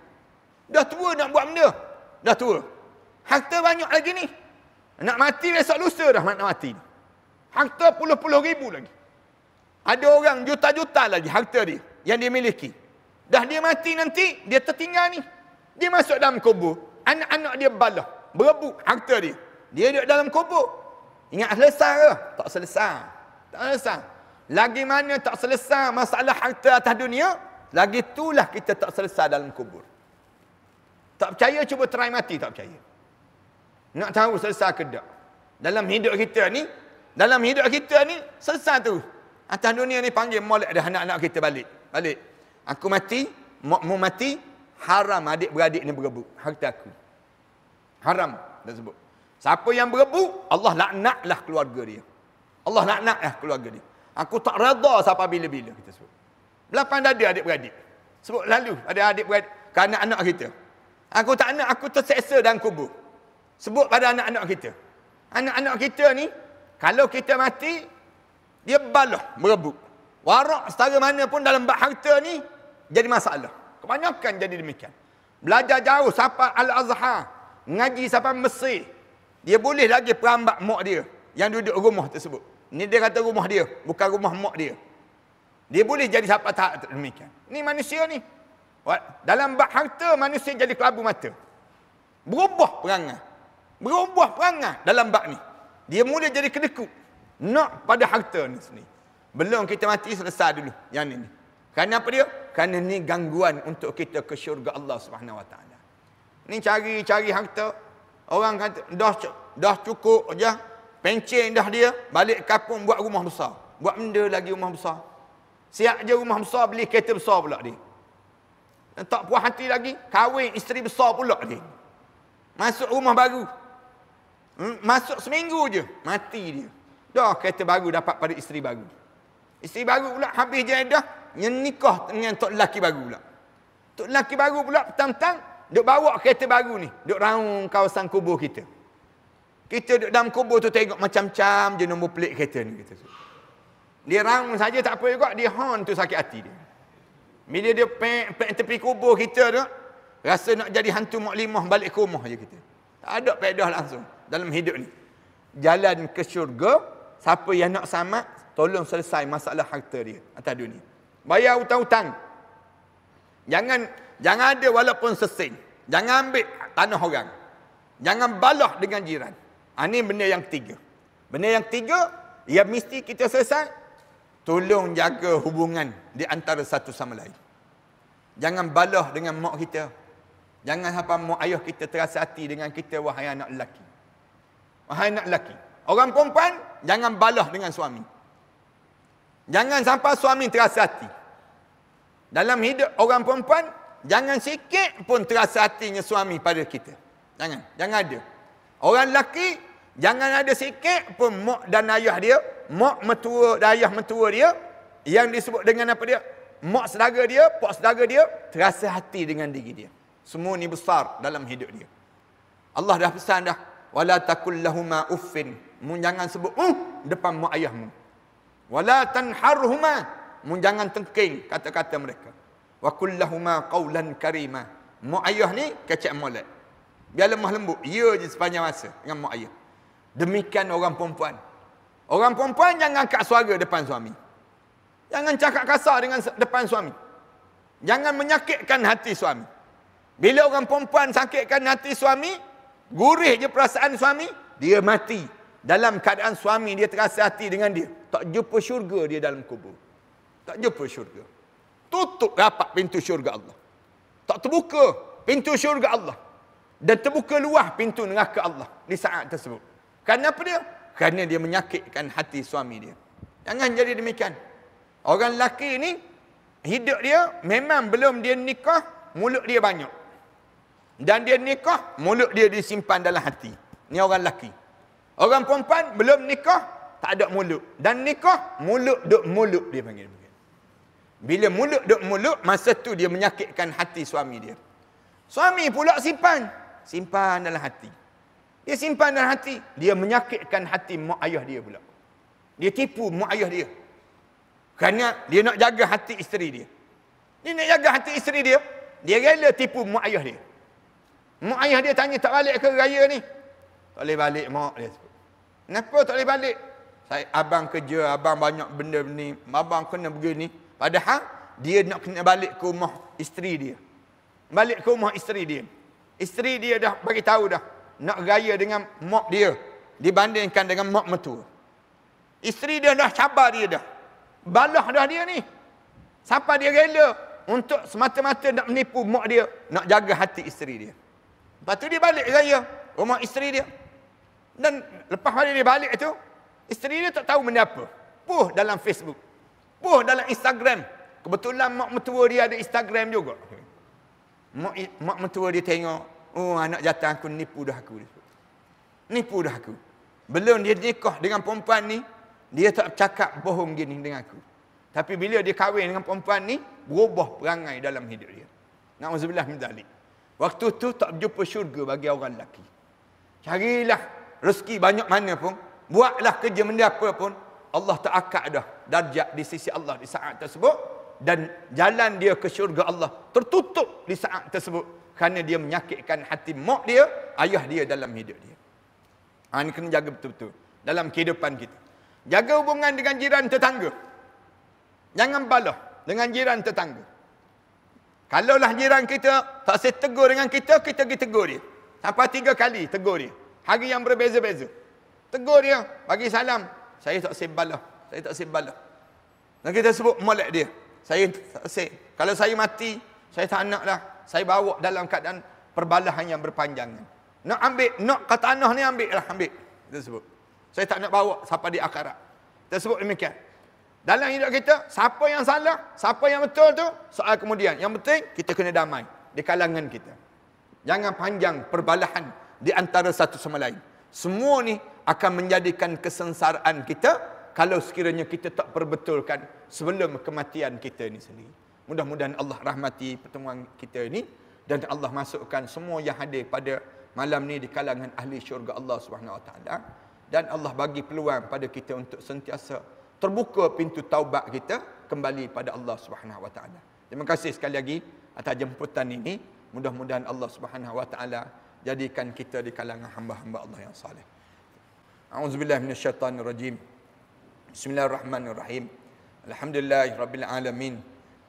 Dah tua nak buat benda. Dah tua. Harta banyak lagi ni. Nak mati besok lusa dah nak mati. Harta puluh-puluh ribu lagi. Ada orang juta-juta lagi harta dia yang dia miliki. Dah dia mati nanti, dia tertinggal ni. Dia masuk dalam kubur. Anak-anak dia balah. Berebut harta dia. Dia duduk dalam kubur. Ingat selesai ke? Tak selesai. Tak selesai. Lagi mana tak selesai masalah harta atas dunia, lagi itulah kita tak selesai dalam kubur. Tak percaya, cuba try mati tak percaya. Nak tahu selesai ke tak? Dalam hidup kita ni, dalam hidup kita ni, selesai terus. Atas dunia ni panggil molek dah anak-anak kita balik. Balik. Aku mati, makmu mati, haram adik-beradik ni berebut harta aku. Haram dah sebut. Siapa yang berebut, Allah laknatlah keluarga dia. Allah laknatlah keluarga dia. Aku tak redha siapa bila-bila kita sebut. Belapan ada adik-beradik. Sebut lalu ada adik-beradik kerana anak kita. Aku tak nak aku terseksa dalam kubur. Sebut pada anak-anak kita. Anak-anak kita ni kalau kita mati, dia baloh merebut. Warak setara mana pun dalam bab harta ni jadi masalah. Kebanyakan jadi demikian. Belajar jauh sampai Al-Azhar. Ngaji sampai Mesir. Dia boleh lagi perambak mak dia. Yang duduk rumah tersebut. Ni dia kata rumah dia. Bukan rumah mak dia. Dia boleh jadi siapa tak demikian. Ni manusia ni. Dalam bab harta manusia jadi kelabu mata. Berubah perangai. Berubah perangai dalam bab ni. Dia mula jadi kedekut. Nak pada harta ni sendiri. Belum kita mati selesai dulu yang ini. Kerana apa dia? Kerana ni gangguan untuk kita ke syurga Allah Subhanahu Wa Taala. Ni cari-cari harta. Orang kata dah dah cukup aja. Pencen dah dia, balik kampung buat rumah besar. Buat benda lagi rumah besar. Siap je rumah besar, beli kereta besar pula dia. tak puas hati lagi, kahwin isteri besar pula dia. Masuk rumah baru. Hmm, masuk seminggu je, mati dia. Dah kereta baru dapat pada isteri baru. Isteri baru pula habis je dah nikah dengan tok lelaki baru pula. Tok lelaki baru pula petang-petang. Duk bawa kereta baru ni. Duk raung kawasan kubur kita. Kita duduk dalam kubur tu tengok macam-macam je nombor pelik kereta ni. Kita. Dia raung saja tak apa juga. Dia horn tu sakit hati dia. Bila dia pek, pek tepi kubur kita tu. Rasa nak jadi hantu maklimah balik ke rumah je kita. Tak ada pedah langsung dalam hidup ni. Jalan ke syurga Siapa yang nak sama, tolong selesai masalah harta dia atas dunia. Bayar hutang-hutang. Jangan jangan ada walaupun sesing. Jangan ambil tanah orang. Jangan balah dengan jiran. Ini ha, benda yang ketiga. Benda yang ketiga, ia mesti kita selesai, tolong jaga hubungan di antara satu sama lain. Jangan balah dengan mak kita. Jangan apa mak ayah kita terasa hati dengan kita, wahai anak lelaki. Wahai anak lelaki. Orang perempuan, Jangan balah dengan suami. Jangan sampai suami terasa hati. Dalam hidup orang perempuan, jangan sikit pun terasa hatinya suami pada kita. Jangan. Jangan ada. Orang lelaki, jangan ada sikit pun mak dan ayah dia, mak metua dan ayah metua dia, yang disebut dengan apa dia? Mak sedaga dia, pak sedaga dia, terasa hati dengan diri dia. Semua ni besar dalam hidup dia. Allah dah pesan dah. Wala takullahuma uffin mun jangan sebut uh depan mak ayahmu. Wala tanharhuma, mun jangan tengking kata-kata mereka. Wa kullahuma qawlan karima. Mak ayah ni kecek molek. Biar lemah lembut. Ya je sepanjang masa dengan mak ayah. Demikian orang perempuan. Orang perempuan jangan angkat suara depan suami. Jangan cakap kasar dengan depan suami. Jangan menyakitkan hati suami. Bila orang perempuan sakitkan hati suami, gurih je perasaan suami, dia mati dalam keadaan suami dia terasa hati dengan dia. Tak jumpa syurga dia dalam kubur. Tak jumpa syurga. Tutup rapat pintu syurga Allah. Tak terbuka pintu syurga Allah. Dan terbuka luah pintu neraka Allah di saat tersebut. Kenapa dia? Kerana dia menyakitkan hati suami dia. Jangan jadi demikian. Orang lelaki ni hidup dia memang belum dia nikah mulut dia banyak. Dan dia nikah mulut dia disimpan dalam hati. Ni orang lelaki. Orang perempuan belum nikah, tak ada mulut. Dan nikah, mulut duk mulut dia panggil. Bila mulut duk mulut, masa tu dia menyakitkan hati suami dia. Suami pula simpan. Simpan dalam hati. Dia simpan dalam hati. Dia menyakitkan hati mak ayah dia pula. Dia tipu mak ayah dia. Kerana dia nak jaga hati isteri dia. Dia nak jaga hati isteri dia. Dia rela tipu mak ayah dia. Mak ayah dia tanya tak balik ke raya ni. Tak boleh balik mak dia. Kenapa tak boleh balik? Saya, abang kerja, abang banyak benda ni. Abang kena begini. Padahal dia nak kena balik ke rumah isteri dia. Balik ke rumah isteri dia. Isteri dia dah bagi tahu dah. Nak gaya dengan mak dia. Dibandingkan dengan mak metua. Isteri dia dah cabar dia dah. Balah dah dia ni. Sampai dia rela untuk semata-mata nak menipu mak dia. Nak jaga hati isteri dia. Lepas tu dia balik gaya rumah isteri dia. Dan lepas hari dia balik itu, isteri dia tak tahu benda apa. Puh dalam Facebook. Puh dalam Instagram. Kebetulan mak mertua dia ada Instagram juga. Mak, mak mertua dia tengok, oh anak jatah aku nipu dah aku. Nipu dah aku. Belum dia nikah dengan perempuan ni, dia tak cakap bohong gini dengan aku. Tapi bila dia kahwin dengan perempuan ni, berubah perangai dalam hidup dia. Na'udzubillah min zalik. Waktu tu tak berjumpa syurga bagi orang lelaki. Carilah rezeki banyak mana pun, buatlah kerja benda apa pun, Allah tak akak dah darjat di sisi Allah di saat tersebut dan jalan dia ke syurga Allah tertutup di saat tersebut kerana dia menyakitkan hati mak dia, ayah dia dalam hidup dia. Ha, ini kena jaga betul-betul dalam kehidupan kita. Jaga hubungan dengan jiran tetangga. Jangan balah dengan jiran tetangga. Kalaulah jiran kita tak setegur dengan kita, kita pergi tegur dia. Sampai tiga kali tegur dia. Hari yang berbeza-beza. Tegur dia, bagi salam. Saya tak sibalah. Saya tak sibalah. Dan kita sebut molek dia. Saya tak sib. Kalau saya mati, saya tak nak lah. Saya bawa dalam keadaan perbalahan yang berpanjangan. Nak ambil, nak kata tanah ni ambil lah. Ambil. Kita sebut. Saya tak nak bawa siapa di akarat. Kita sebut demikian. Dalam hidup kita, siapa yang salah, siapa yang betul tu, soal kemudian. Yang penting, kita kena damai di kalangan kita. Jangan panjang perbalahan di antara satu sama lain. Semua ni akan menjadikan kesengsaraan kita kalau sekiranya kita tak perbetulkan sebelum kematian kita ini sendiri. Mudah-mudahan Allah rahmati pertemuan kita ini dan Allah masukkan semua yang hadir pada malam ni di kalangan ahli syurga Allah Subhanahu Wa Taala dan Allah bagi peluang pada kita untuk sentiasa terbuka pintu taubat kita kembali pada Allah Subhanahu Wa Taala. Terima kasih sekali lagi atas jemputan ini. Mudah-mudahan Allah Subhanahu Wa Taala jadikan kita di kalangan hamba-hamba Allah yang saleh. A'udzubillahi minasyaitanir rajim. Bismillahirrahmanirrahim. Alhamdulillah rabbil alamin.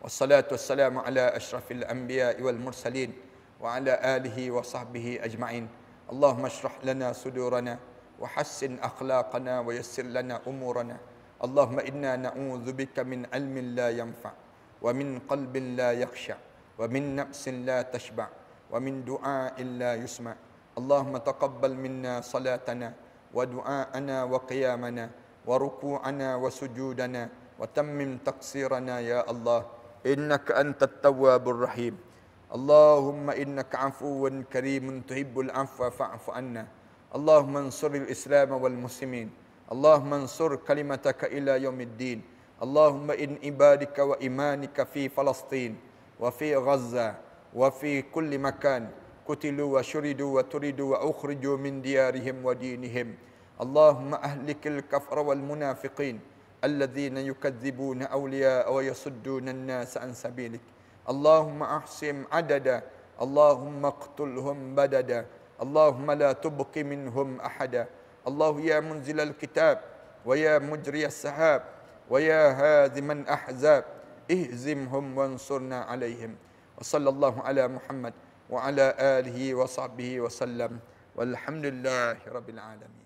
Wassalatu wassalamu ala asyrafil anbiya wal mursalin wa ala alihi wa sahbihi ajma'in. Allahumma ashrah lana sudurana wa hassin akhlaqana wa yassir lana umurana. Allahumma inna na'udzubika min ilmin la yanfa' wa min qalbin la yakhsha' wa min nafsin la tashba'. ومن دعاء لا يسمع اللهم تقبل منا صلاتنا ودعاءنا وقيامنا وركوعنا وسجودنا وتمم تقصيرنا يا الله انك انت التواب الرحيم اللهم انك عفو كريم تحب العفو فاعف عنا اللهم انصر الاسلام والمسلمين اللهم انصر كلمتك الى يوم الدين اللهم ان عبادك وايمانك في فلسطين وفي غزه وفي كل مكان قتلوا وشردوا وتردوا وأخرجوا من ديارهم ودينهم اللهم أهلك الكفر والمنافقين الذين يكذبون أولياء ويصدون الناس عن سبيلك اللهم أحسم عددا اللهم اقتلهم بددا اللهم لا تبقي منهم أحدا الله يا منزل الكتاب ويا مجري السحاب ويا هازم الأحزاب اهزمهم وانصرنا عليهم وصلى الله على محمد وعلى آله وصحبه وسلم والحمد لله رب العالمين